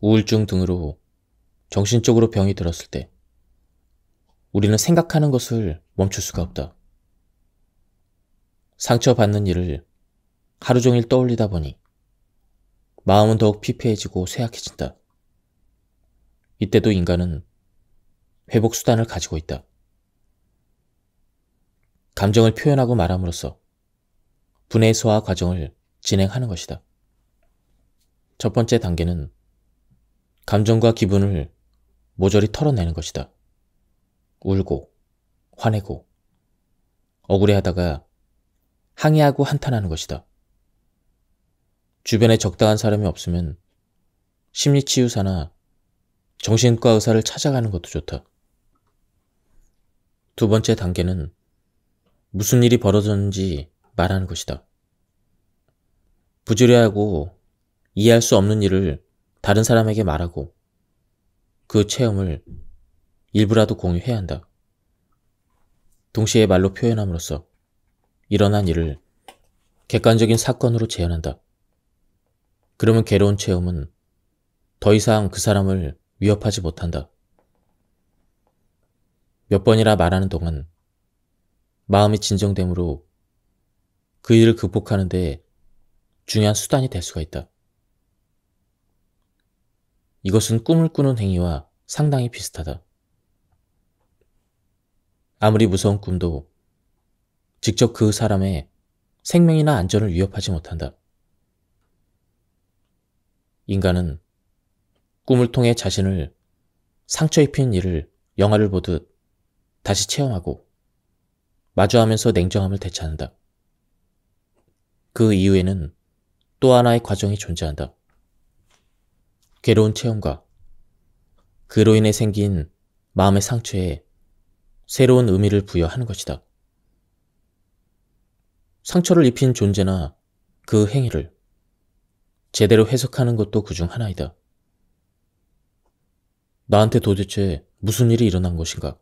우울증 등으로 정신적으로 병이 들었을 때 우리는 생각하는 것을 멈출 수가 없다. 상처받는 일을 하루 종일 떠올리다 보니 마음은 더욱 피폐해지고 쇠약해진다. 이때도 인간은 회복 수단을 가지고 있다. 감정을 표현하고 말함으로써 분해 소화 과정을 진행하는 것이다. 첫 번째 단계는 감정과 기분을 모조리 털어내는 것이다. 울고, 화내고, 억울해하다가 항의하고 한탄하는 것이다. 주변에 적당한 사람이 없으면 심리치유사나 정신과 의사를 찾아가는 것도 좋다. 두 번째 단계는 무슨 일이 벌어졌는지 말하는 것이다. 부지런하고 이해할 수 없는 일을 다른 사람에게 말하고 그 체험을 일부라도 공유해야 한다. 동시에 말로 표현함으로써 일어난 일을 객관적인 사건으로 재현한다. 그러면 괴로운 체험은 더 이상 그 사람을 위협하지 못한다. 몇 번이라 말하는 동안 마음이 진정되므로 그 일을 극복하는 데 중요한 수단이 될 수가 있다. 이것은 꿈을 꾸는 행위와 상당히 비슷하다. 아무리 무서운 꿈도 직접 그 사람의 생명이나 안전을 위협하지 못한다. 인간은 꿈을 통해 자신을 상처 입힌 일을 영화를 보듯 다시 체험하고 마주하면서 냉정함을 되찾는다. 그 이후에는 또 하나의 과정이 존재한다. 괴로운 체험과 그로 인해 생긴 마음의 상처에 새로운 의미를 부여하는 것이다. 상처를 입힌 존재나 그 행위를 제대로 해석하는 것도 그 중 하나이다. 나한테 도대체 무슨 일이 일어난 것인가?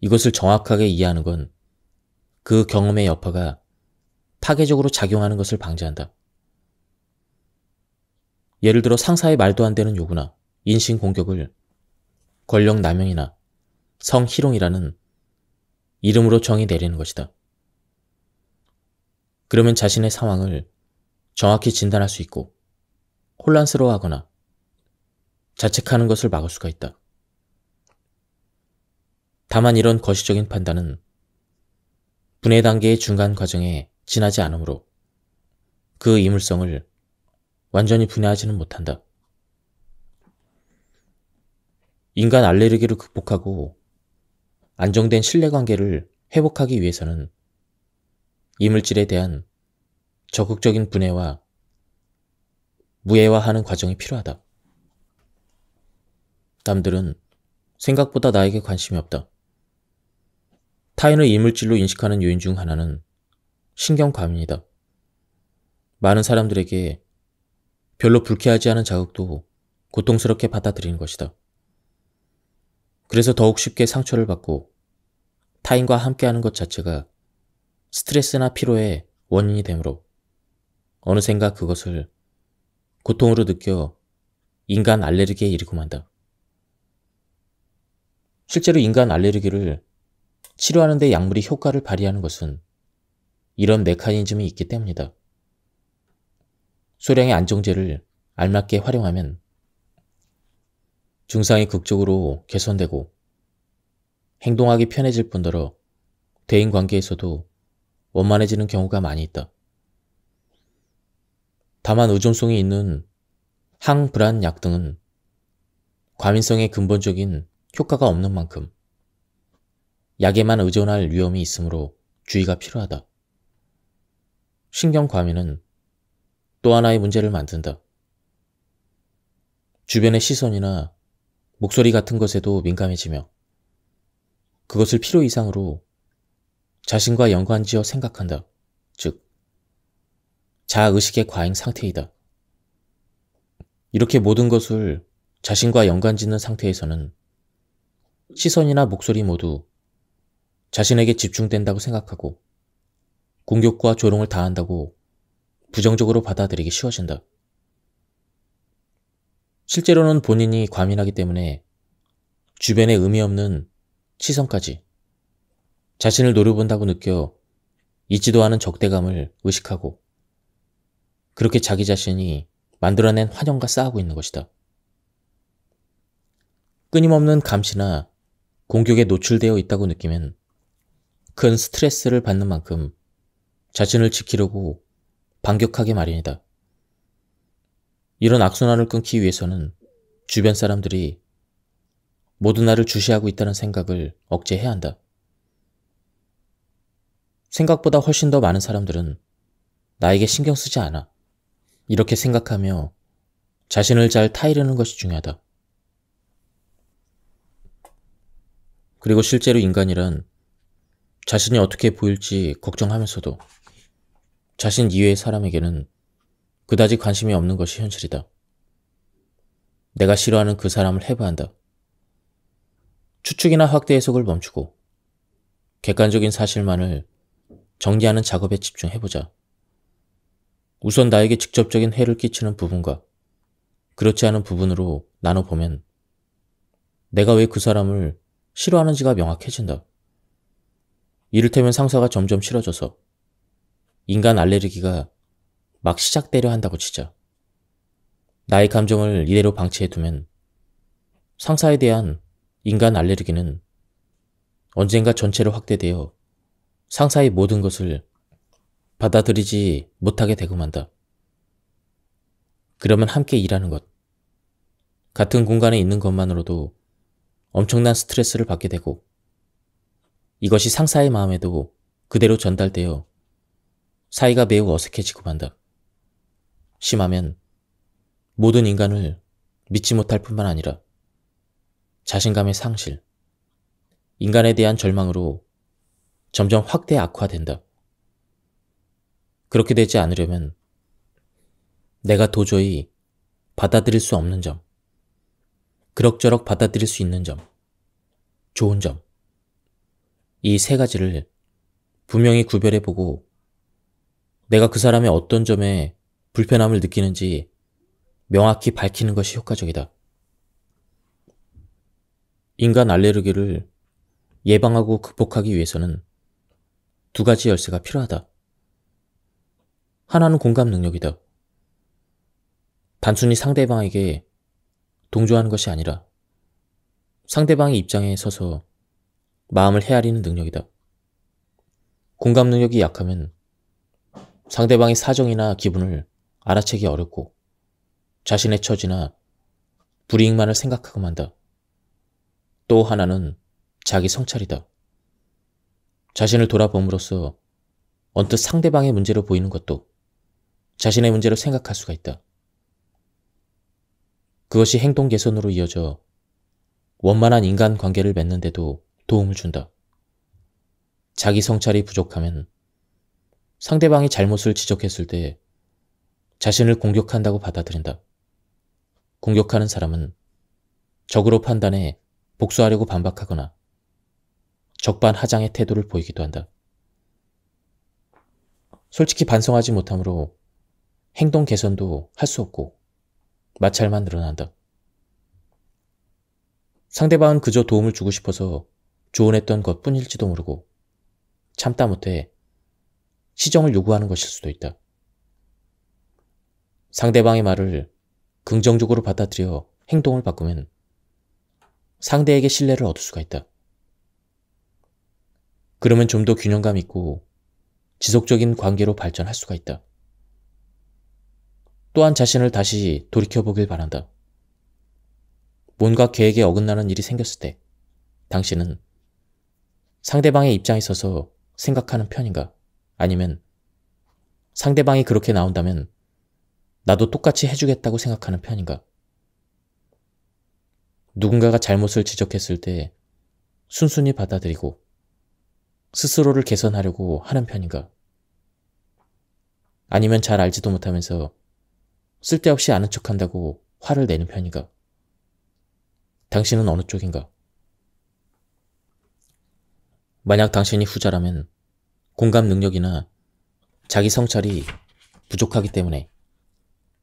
이것을 정확하게 이해하는 건 그 경험의 여파가 파괴적으로 작용하는 것을 방지한다. 예를 들어 상사의 말도 안 되는 요구나 인신 공격을 권력 남용이나 성희롱이라는 이름으로 정의 내리는 것이다. 그러면 자신의 상황을 정확히 진단할 수 있고 혼란스러워하거나 자책하는 것을 막을 수가 있다. 다만 이런 거시적인 판단은 분해 단계의 중간 과정에 지나지 않으므로 그 이물성을 완전히 분해하지는 못한다. 인간 알레르기를 극복하고 안정된 신뢰관계를 회복하기 위해서는 이물질에 대한 적극적인 분해와 무해화하는 과정이 필요하다. 남들은 생각보다 나에게 관심이 없다. 타인을 이물질로 인식하는 요인 중 하나는 신경 과민이다. 많은 사람들에게 별로 불쾌하지 않은 자극도 고통스럽게 받아들이는 것이다. 그래서 더욱 쉽게 상처를 받고 타인과 함께하는 것 자체가 스트레스나 피로의 원인이 되므로 어느샌가 그것을 고통으로 느껴 인간 알레르기에 이르고 만다. 실제로 인간 알레르기를 치료하는데 약물이 효과를 발휘하는 것은 이런 메커니즘이 있기 때문이다. 소량의 안정제를 알맞게 활용하면 증상이 극적으로 개선되고 행동하기 편해질 뿐더러 대인 관계에서도 원만해지는 경우가 많이 있다. 다만 의존성이 있는 항불안 약 등은 과민성의 근본적인 효과가 없는 만큼 약에만 의존할 위험이 있으므로 주의가 필요하다. 신경 과민은 또 하나의 문제를 만든다. 주변의 시선이나 목소리 같은 것에도 민감해지며 그것을 필요 이상으로 자신과 연관지어 생각한다. 즉, 자아의식의 과잉 상태이다. 이렇게 모든 것을 자신과 연관 짓는 상태에서는 시선이나 목소리 모두 자신에게 집중된다고 생각하고 공격과 조롱을 당한다고 부정적으로 받아들이기 쉬워진다. 실제로는 본인이 과민하기 때문에 주변에 의미 없는 시선까지 자신을 노려본다고 느껴 있지도 않은 적대감을 의식하고 그렇게 자기 자신이 만들어낸 환영과 싸우고 있는 것이다. 끊임없는 감시나 공격에 노출되어 있다고 느끼면 큰 스트레스를 받는 만큼 자신을 지키려고 반격하게 마련이다. 이런 악순환을 끊기 위해서는 주변 사람들이 모두 나를 주시하고 있다는 생각을 억제해야 한다. 생각보다 훨씬 더 많은 사람들은 나에게 신경 쓰지 않아. 이렇게 생각하며 자신을 잘 타이르는 것이 중요하다. 그리고 실제로 인간이란 자신이 어떻게 보일지 걱정하면서도 자신 이외의 사람에게는 그다지 관심이 없는 것이 현실이다. 내가 싫어하는 그 사람을 해부한다. 추측이나 확대 해석을 멈추고 객관적인 사실만을 정리하는 작업에 집중해보자. 우선 나에게 직접적인 해를 끼치는 부분과 그렇지 않은 부분으로 나눠보면 내가 왜 그 사람을 싫어하는지가 명확해진다. 이를테면 상사가 점점 싫어져서 인간 알레르기가 막 시작되려 한다고 치자. 나의 감정을 이대로 방치해두면 상사에 대한 인간 알레르기는 언젠가 전체로 확대되어 상사의 모든 것을 받아들이지 못하게 되고 만다. 그러면 함께 일하는 것. 같은 공간에 있는 것만으로도 엄청난 스트레스를 받게 되고 이것이 상사의 마음에도 그대로 전달되어 사이가 매우 어색해지고 만다. 심하면 모든 인간을 믿지 못할 뿐만 아니라 자신감의 상실, 인간에 대한 절망으로 점점 확대 악화된다. 그렇게 되지 않으려면 내가 도저히 받아들일 수 없는 점, 그럭저럭 받아들일 수 있는 점, 좋은 점, 이 세 가지를 분명히 구별해보고 내가 그 사람의 어떤 점에 불편함을 느끼는지 명확히 밝히는 것이 효과적이다. 인간 알레르기를 예방하고 극복하기 위해서는 두 가지 열쇠가 필요하다. 하나는 공감 능력이다. 단순히 상대방에게 동조하는 것이 아니라 상대방의 입장에 서서 마음을 헤아리는 능력이다. 공감 능력이 약하면 상대방의 사정이나 기분을 알아채기 어렵고 자신의 처지나 불이익만을 생각하고 만다. 또 하나는 자기 성찰이다. 자신을 돌아봄으로써 언뜻 상대방의 문제로 보이는 것도 자신의 문제로 생각할 수가 있다. 그것이 행동 개선으로 이어져 원만한 인간 관계를 맺는데도 도움을 준다. 자기 성찰이 부족하면 상대방이 잘못을 지적했을 때 자신을 공격한다고 받아들인다. 공격하는 사람은 적으로 판단해 복수하려고 반박하거나 적반하장의 태도를 보이기도 한다. 솔직히 반성하지 못하므로 행동 개선도 할 수 없고 마찰만 늘어난다. 상대방은 그저 도움을 주고 싶어서 조언했던 것 뿐일지도 모르고 참다 못해 시정을 요구하는 것일 수도 있다. 상대방의 말을 긍정적으로 받아들여 행동을 바꾸면 상대에게 신뢰를 얻을 수가 있다. 그러면 좀 더 균형감 있고 지속적인 관계로 발전할 수가 있다. 또한 자신을 다시 돌이켜보길 바란다. 뭔가 계획에 어긋나는 일이 생겼을 때 당신은 상대방의 입장에 서서 생각하는 편인가? 아니면 상대방이 그렇게 나온다면 나도 똑같이 해주겠다고 생각하는 편인가? 누군가가 잘못을 지적했을 때 순순히 받아들이고 스스로를 개선하려고 하는 편인가? 아니면 잘 알지도 못하면서 쓸데없이 아는 척한다고 화를 내는 편인가? 당신은 어느 쪽인가? 만약 당신이 후자라면 공감 능력이나 자기 성찰이 부족하기 때문에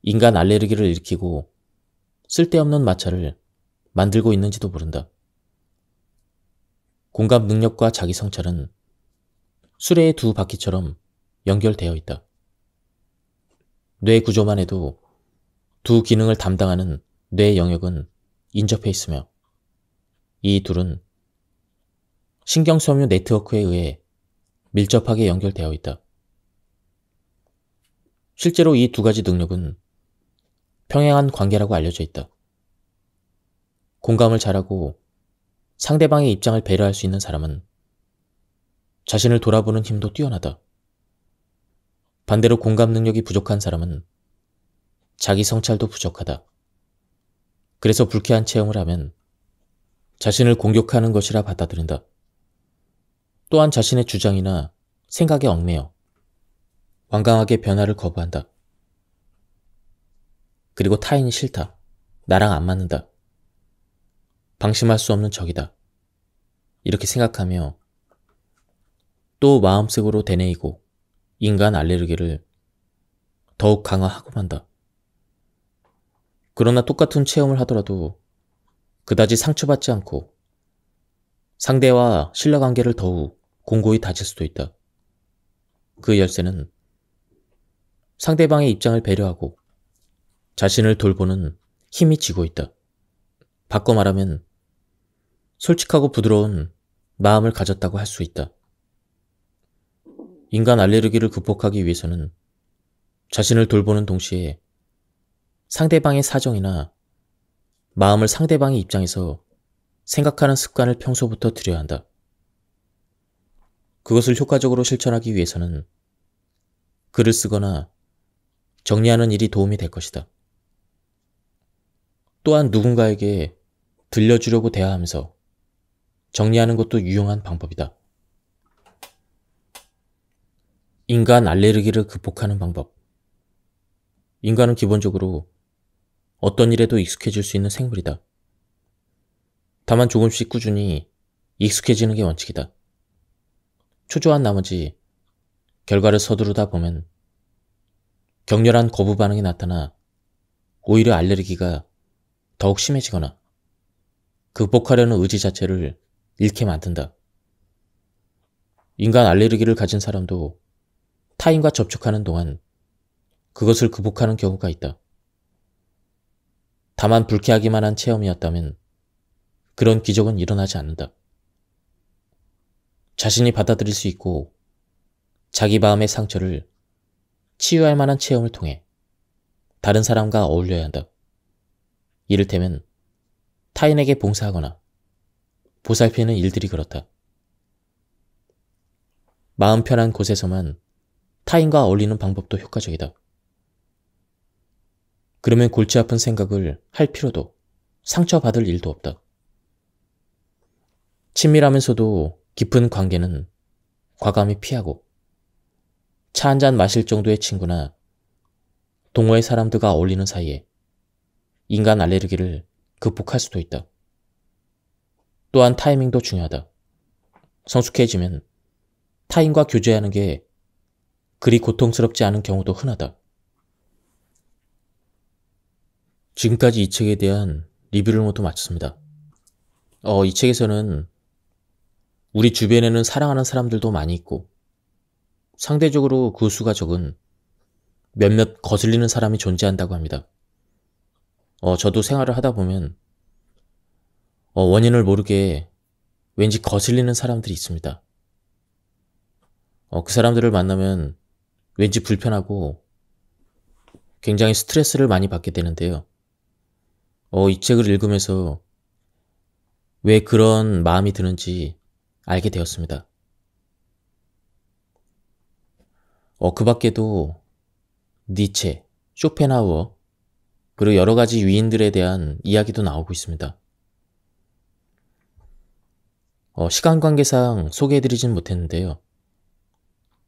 인간 알레르기를 일으키고 쓸데없는 마찰을 만들고 있는지도 모른다. 공감 능력과 자기 성찰은 수레의 두 바퀴처럼 연결되어 있다. 뇌 구조만 해도 두 기능을 담당하는 뇌 영역은 인접해 있으며 이 둘은 신경섬유 네트워크에 의해 밀접하게 연결되어 있다. 실제로 이 두 가지 능력은 평행한 관계라고 알려져 있다. 공감을 잘하고 상대방의 입장을 배려할 수 있는 사람은 자신을 돌아보는 힘도 뛰어나다. 반대로 공감 능력이 부족한 사람은 자기 성찰도 부족하다. 그래서 불쾌한 체험을 하면 자신을 공격하는 것이라 받아들인다. 또한 자신의 주장이나 생각에 얽매여 완강하게 변화를 거부한다. 그리고 타인이 싫다. 나랑 안 맞는다. 방심할 수 없는 적이다. 이렇게 생각하며 또 마음속으로 되뇌이고 인간 알레르기를 더욱 강화하고 만다. 그러나 똑같은 체험을 하더라도 그다지 상처받지 않고 상대와 신뢰관계를 더욱 공고히 다질 수도 있다. 그 열쇠는 상대방의 입장을 배려하고 자신을 돌보는 힘이 지고 있다. 바꿔 말하면 솔직하고 부드러운 마음을 가졌다고 할 수 있다. 인간 알레르기를 극복하기 위해서는 자신을 돌보는 동시에 상대방의 사정이나 마음을 상대방의 입장에서 생각하는 습관을 평소부터 들여야 한다. 그것을 효과적으로 실천하기 위해서는 글을 쓰거나 정리하는 일이 도움이 될 것이다. 또한 누군가에게 들려주려고 대화하면서 정리하는 것도 유용한 방법이다. 인간 알레르기를 극복하는 방법. 인간은 기본적으로 어떤 일에도 익숙해질 수 있는 생물이다. 다만 조금씩 꾸준히 익숙해지는 게 원칙이다. 초조한 나머지 결과를 서두르다 보면 격렬한 거부 반응이 나타나 오히려 알레르기가 더욱 심해지거나 극복하려는 의지 자체를 잃게 만든다. 인간 알레르기를 가진 사람도 타인과 접촉하는 동안 그것을 극복하는 경우가 있다. 다만 불쾌하기만 한 체험이었다면 그런 기적은 일어나지 않는다. 자신이 받아들일 수 있고 자기 마음의 상처를 치유할 만한 체험을 통해 다른 사람과 어울려야 한다. 이를테면 타인에게 봉사하거나 보살피는 일들이 그렇다. 마음 편한 곳에서만 타인과 어울리는 방법도 효과적이다. 그러면 골치 아픈 생각을 할 필요도, 상처받을 일도 없다. 친밀하면서도 깊은 관계는 과감히 피하고 차 한 잔 마실 정도의 친구나 동호회 사람들과 어울리는 사이에 인간 알레르기를 극복할 수도 있다. 또한 타이밍도 중요하다. 성숙해지면 타인과 교제하는 게 그리 고통스럽지 않은 경우도 흔하다. 지금까지 이 책에 대한 리뷰를 모두 마쳤습니다. 어, 이 책에서는 우리 주변에는 사랑하는 사람들도 많이 있고 상대적으로 그 수가 적은 몇몇 거슬리는 사람이 존재한다고 합니다. 어, 저도 생활을 하다 보면 어, 원인을 모르게 왠지 거슬리는 사람들이 있습니다. 어, 그 사람들을 만나면 왠지 불편하고 굉장히 스트레스를 많이 받게 되는데요. 어, 이 책을 읽으면서 왜 그런 마음이 드는지 알게 되었습니다. 어, 그 밖에도 니체, 쇼펜하우어, 그리고 여러 가지 위인들에 대한 이야기도 나오고 있습니다. 어, 시간 관계상 소개해드리진 못했는데요.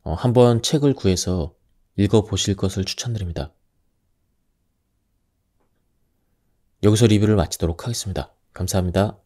어, 한번 책을 구해서 읽어보실 것을 추천드립니다. 여기서 리뷰를 마치도록 하겠습니다. 감사합니다.